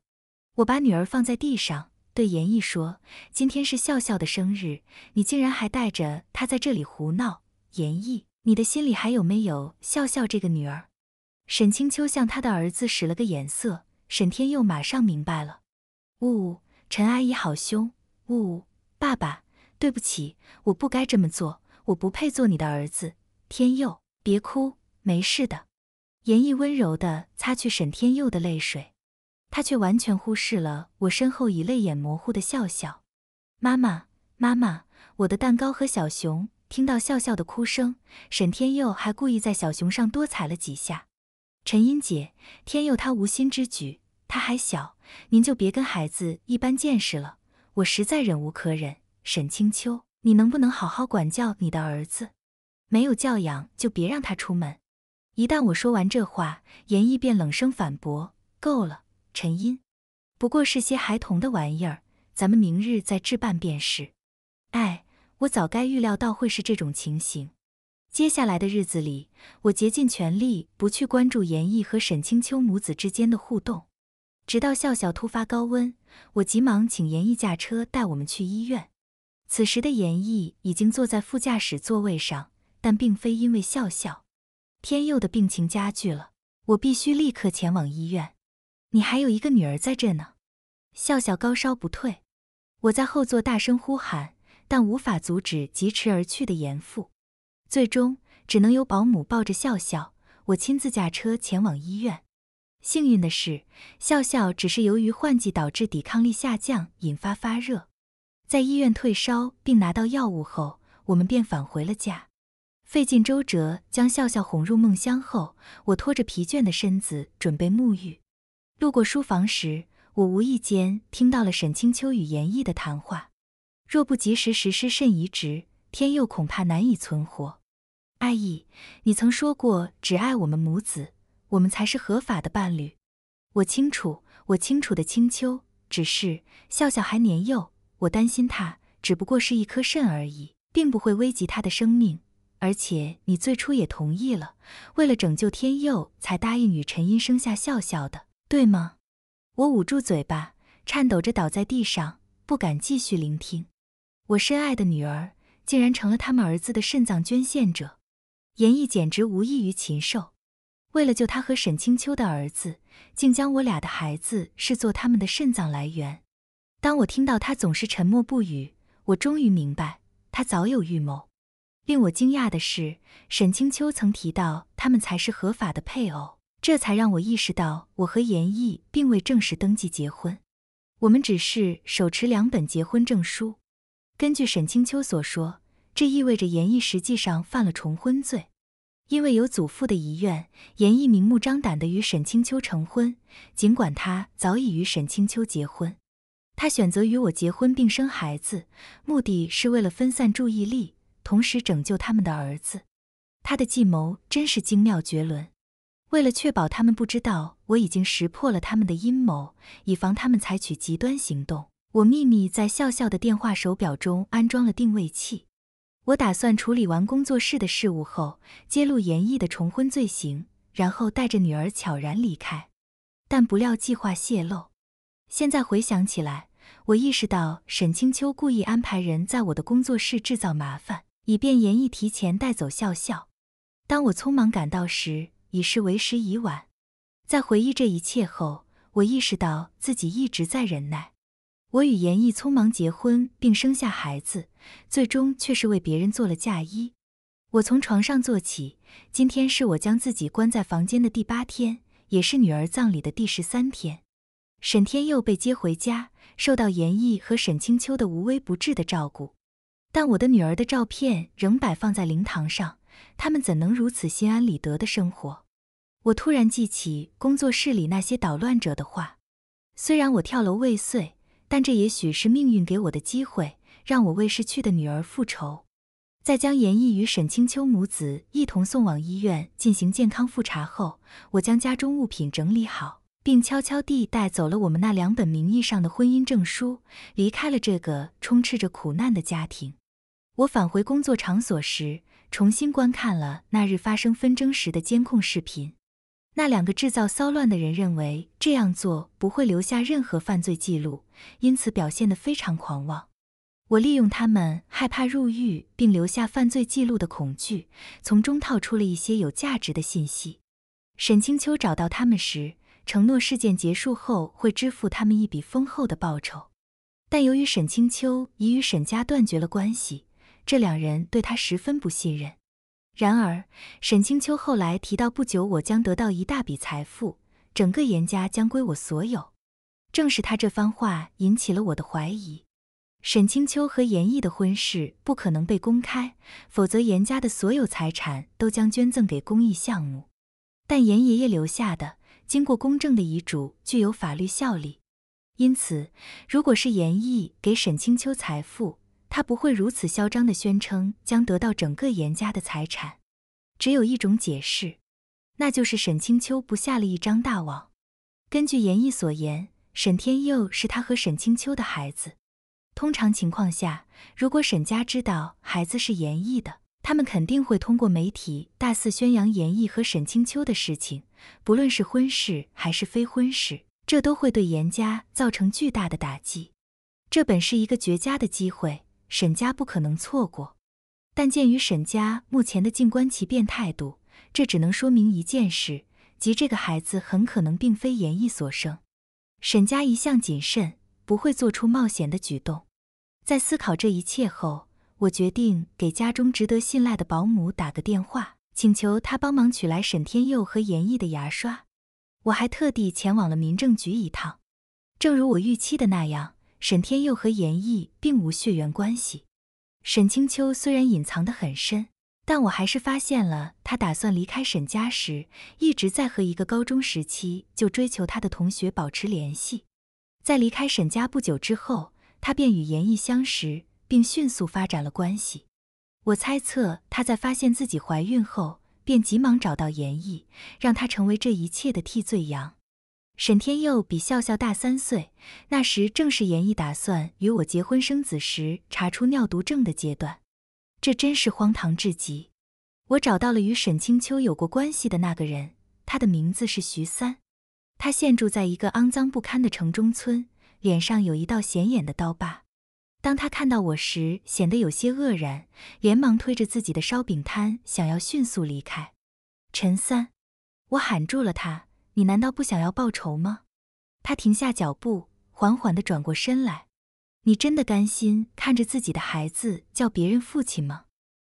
我把女儿放在地上，对严毅说：“今天是笑笑的生日，你竟然还带着她在这里胡闹，严毅，你的心里还有没有笑笑这个女儿？”沈清秋向他的儿子使了个眼色。沈天佑马上明白了，呜，陈阿姨好凶，呜，爸爸，对不起，我不该这么做，我不配做你的儿子。天佑，别哭，没事的。严毅温柔地擦去沈天佑的泪水，他却完全忽视了我身后已泪眼模糊的笑笑。妈妈，妈妈，我的蛋糕和小熊。听到笑笑的哭声，沈天佑还故意在小熊上多踩了几下。陈英姐，天佑他无心之举，他还小，您就别跟孩子一般见识了。我实在忍无可忍。沈清秋，你能不能好好管教你的儿子？没有教养就别让他出门。一旦我说完这话，严毅便冷声反驳：“够了，陈英，不过是些孩童的玩意儿，咱们明日再置办便是。”哎，我早该预料到会是这种情形。接下来的日子里，我竭尽全力不去关注严毅和沈清秋母子之间的互动，直到笑笑突发高温，我急忙请严毅驾车带我们去医院。此时的严毅已经坐在副驾驶座位上，但并非因为笑笑，天佑的病情加剧了，我必须立刻前往医院。你还有一个女儿在这呢，笑笑高烧不退，我在后座大声呼喊，但无法阻止疾驰而去的严父。最终只能由保姆抱着笑笑，我亲自驾车前往医院。幸运的是，笑笑只是由于换季导致抵抗力下降引发发热，在医院退烧并拿到药物后，我们便返回了家。费尽周折将笑笑哄入梦乡后，我拖着疲倦的身子准备沐浴。路过书房时，我无意间听到了沈清秋与严毅的谈话。若不及时实施肾移植，天佑恐怕难以存活。阿姨，你曾说过只爱我们母子，我们才是合法的伴侣。我清楚，我清楚的清秋。只是笑笑还年幼，我担心他。只不过是一颗肾而已，并不会危及他的生命。而且你最初也同意了，为了拯救天佑，才答应与陈音生下笑笑的，对吗？我捂住嘴巴，颤抖着倒在地上，不敢继续聆听。我深爱的女儿。竟然成了他们儿子的肾脏捐献者，严毅简直无异于禽兽。为了救他和沈清秋的儿子，竟将我俩的孩子视作他们的肾脏来源。当我听到他总是沉默不语，我终于明白他早有预谋。令我惊讶的是，沈清秋曾提到他们才是合法的配偶，这才让我意识到我和严毅并未正式登记结婚，我们只是手持两本结婚证书。根据沈清秋所说，这意味着严毅实际上犯了重婚罪。因为有祖父的遗愿，严毅明目张胆地与沈清秋成婚，尽管他早已与沈清秋结婚。他选择与我结婚并生孩子，目的是为了分散注意力，同时拯救他们的儿子。他的计谋真是精妙绝伦。为了确保他们不知道我已经识破了他们的阴谋，以防他们采取极端行动。我秘密在笑笑的电话手表中安装了定位器。我打算处理完工作室的事务后，揭露严毅的重婚罪行，然后带着女儿悄然离开。但不料计划泄露。现在回想起来，我意识到沈清秋故意安排人在我的工作室制造麻烦，以便严毅提前带走笑笑。当我匆忙赶到时，已是为时已晚。在回忆这一切后，我意识到自己一直在忍耐。我与严毅匆忙结婚并生下孩子，最终却是为别人做了嫁衣。我从床上坐起，今天是我将自己关在房间的第八天，也是女儿葬礼的第十三天。沈天佑被接回家，受到严毅和沈清秋的无微不至的照顾。但我的女儿的照片仍摆放在灵堂上，他们怎能如此心安理得的生活？我突然记起工作室里那些捣乱者的话，虽然我跳楼未遂。但这也许是命运给我的机会，让我为失去的女儿复仇。在将严毅与沈清秋母子一同送往医院进行健康复查后，我将家中物品整理好，并悄悄地带走了我们那两本名义上的婚姻证书，离开了这个充斥着苦难的家庭。我返回工作场所时，重新观看了那日发生纷争时的监控视频。那两个制造骚乱的人认为这样做不会留下任何犯罪记录，因此表现得非常狂妄。我利用他们害怕入狱并留下犯罪记录的恐惧，从中套出了一些有价值的信息。沈清秋找到他们时，承诺事件结束后会支付他们一笔丰厚的报酬。但由于沈清秋已与沈家断绝了关系，这两人对他十分不信任。然而，沈清秋后来提到，不久我将得到一大笔财富，整个严家将归我所有。正是他这番话引起了我的怀疑。沈清秋和严毅的婚事不可能被公开，否则严家的所有财产都将捐赠给公益项目。但严爷爷留下的经过公证的遗嘱具有法律效力，因此，如果是严毅给沈清秋财富，他不会如此嚣张地宣称将得到整个严家的财产，只有一种解释，那就是沈清秋布下了一张大网。根据严毅所言，沈天佑是他和沈清秋的孩子。通常情况下，如果沈家知道孩子是严毅的，他们肯定会通过媒体大肆宣扬严毅和沈清秋的事情，不论是婚事还是非婚事，这都会对严家造成巨大的打击。这本是一个绝佳的机会。沈家不可能错过，但鉴于沈家目前的静观其变态度，这只能说明一件事，即这个孩子很可能并非严毅所生。沈家一向谨慎，不会做出冒险的举动。在思考这一切后，我决定给家中值得信赖的保姆打个电话，请求她帮忙取来沈天佑和严毅的牙刷。我还特地前往了民政局一趟。正如我预期的那样。沈天佑和严毅并无血缘关系。沈清秋虽然隐藏得很深，但我还是发现了，她打算离开沈家时，一直在和一个高中时期就追求她的同学保持联系。在离开沈家不久之后，她便与严毅相识，并迅速发展了关系。我猜测，她在发现自己怀孕后，便急忙找到严毅，让他成为这一切的替罪羊。沈天佑比笑笑大三岁，那时正是严毅打算与我结婚生子时查出尿毒症的阶段，这真是荒唐至极。我找到了与沈清秋有过关系的那个人，他的名字是徐三，他现住在一个肮脏不堪的城中村，脸上有一道显眼的刀疤。当他看到我时，显得有些愕然，连忙推着自己的烧饼摊，想要迅速离开。陈三，我喊住了他。你难道不想要报仇吗？他停下脚步，缓缓地转过身来。你真的甘心看着自己的孩子叫别人父亲吗？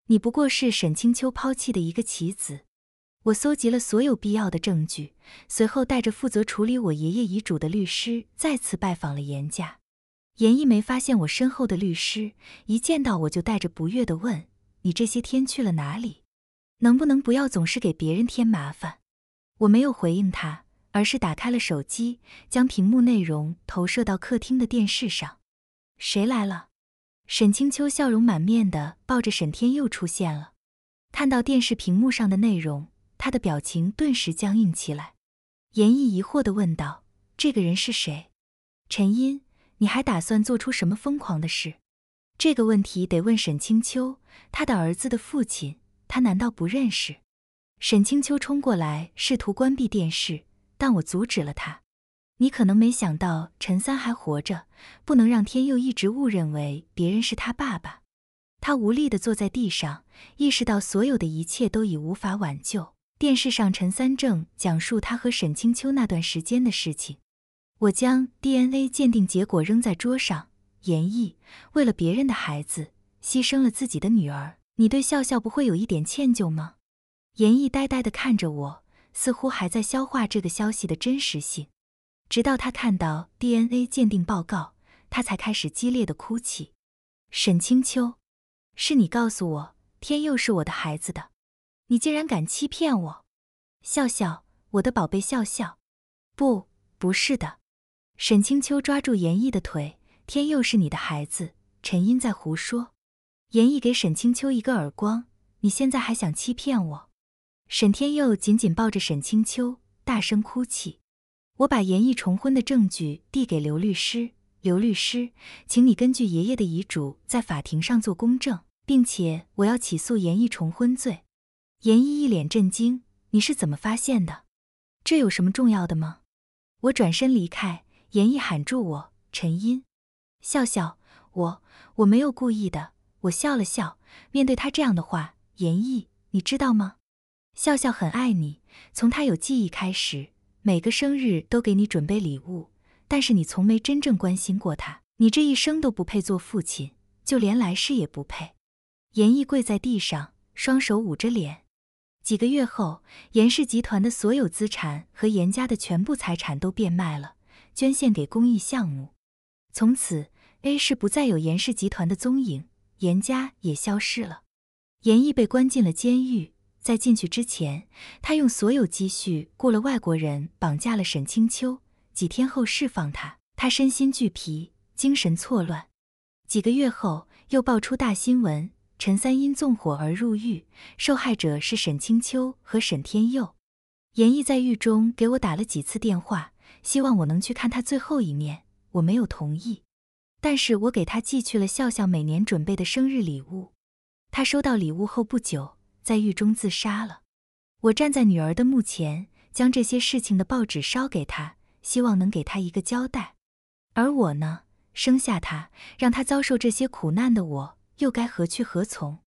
你不过是沈清秋抛弃的一个棋子。我搜集了所有必要的证据，随后带着负责处理我爷爷遗嘱的律师再次拜访了严家。严一梅发现我身后的律师，一见到我就带着不悦地问：“你这些天去了哪里？能不能不要总是给别人添麻烦？”我没有回应他，而是打开了手机，将屏幕内容投射到客厅的电视上。谁来了？沈清秋笑容满面的抱着沈天佑出现了。看到电视屏幕上的内容，他的表情顿时僵硬起来。严毅疑惑的问道：“这个人是谁？”陈音，你还打算做出什么疯狂的事？这个问题得问沈清秋，他的儿子的父亲，他难道不认识？沈清秋冲过来，试图关闭电视，但我阻止了他。你可能没想到，陈三还活着，不能让天佑一直误认为别人是他爸爸。他无力地坐在地上，意识到所有的一切都已无法挽救。电视上，陈三正讲述他和沈清秋那段时间的事情。我将 DNA 鉴定结果扔在桌上。严毅，为了别人的孩子，牺牲了自己的女儿，你对笑笑不会有一点歉疚吗？严毅呆呆地看着我，似乎还在消化这个消息的真实性。直到他看到 DNA 鉴定报告，他才开始激烈的哭泣。沈清秋，是你告诉我天佑是我的孩子的，你竟然敢欺骗我！笑笑，我的宝贝笑笑，不，不是的。沈清秋抓住严毅的腿，天佑是你的孩子，陈茵在胡说。严毅给沈清秋一个耳光，你现在还想欺骗我？沈天佑紧紧抱着沈清秋，大声哭泣。我把严毅重婚的证据递给刘律师。刘律师，请你根据爷爷的遗嘱，在法庭上做公证，并且我要起诉严毅重婚罪。严毅一脸震惊：“你是怎么发现的？这有什么重要的吗？”我转身离开。严毅喊住我：“陈音，笑笑，我我没有故意的。”我笑了笑。面对他这样的话，严毅，你知道吗？笑笑很爱你，从他有记忆开始，每个生日都给你准备礼物。但是你从没真正关心过他，你这一生都不配做父亲，就连来世也不配。严毅跪在地上，双手捂着脸。几个月后，严氏集团的所有资产和严家的全部财产都变卖了，捐献给公益项目。从此，A 市不再有严氏集团的踪影，严家也消失了。严毅被关进了监狱。在进去之前，他用所有积蓄雇了外国人绑架了沈清秋，几天后释放他，他身心俱疲，精神错乱。几个月后，又爆出大新闻，陈三因纵火而入狱，受害者是沈清秋和沈天佑。严毅在狱中给我打了几次电话，希望我能去看他最后一面，我没有同意，但是我给他寄去了笑笑每年准备的生日礼物。他收到礼物后不久。在狱中自杀了。我站在女儿的墓前，将这些事情的报纸烧给她，希望能给她一个交代。而我呢，生下她，让她遭受这些苦难的我，又该何去何从？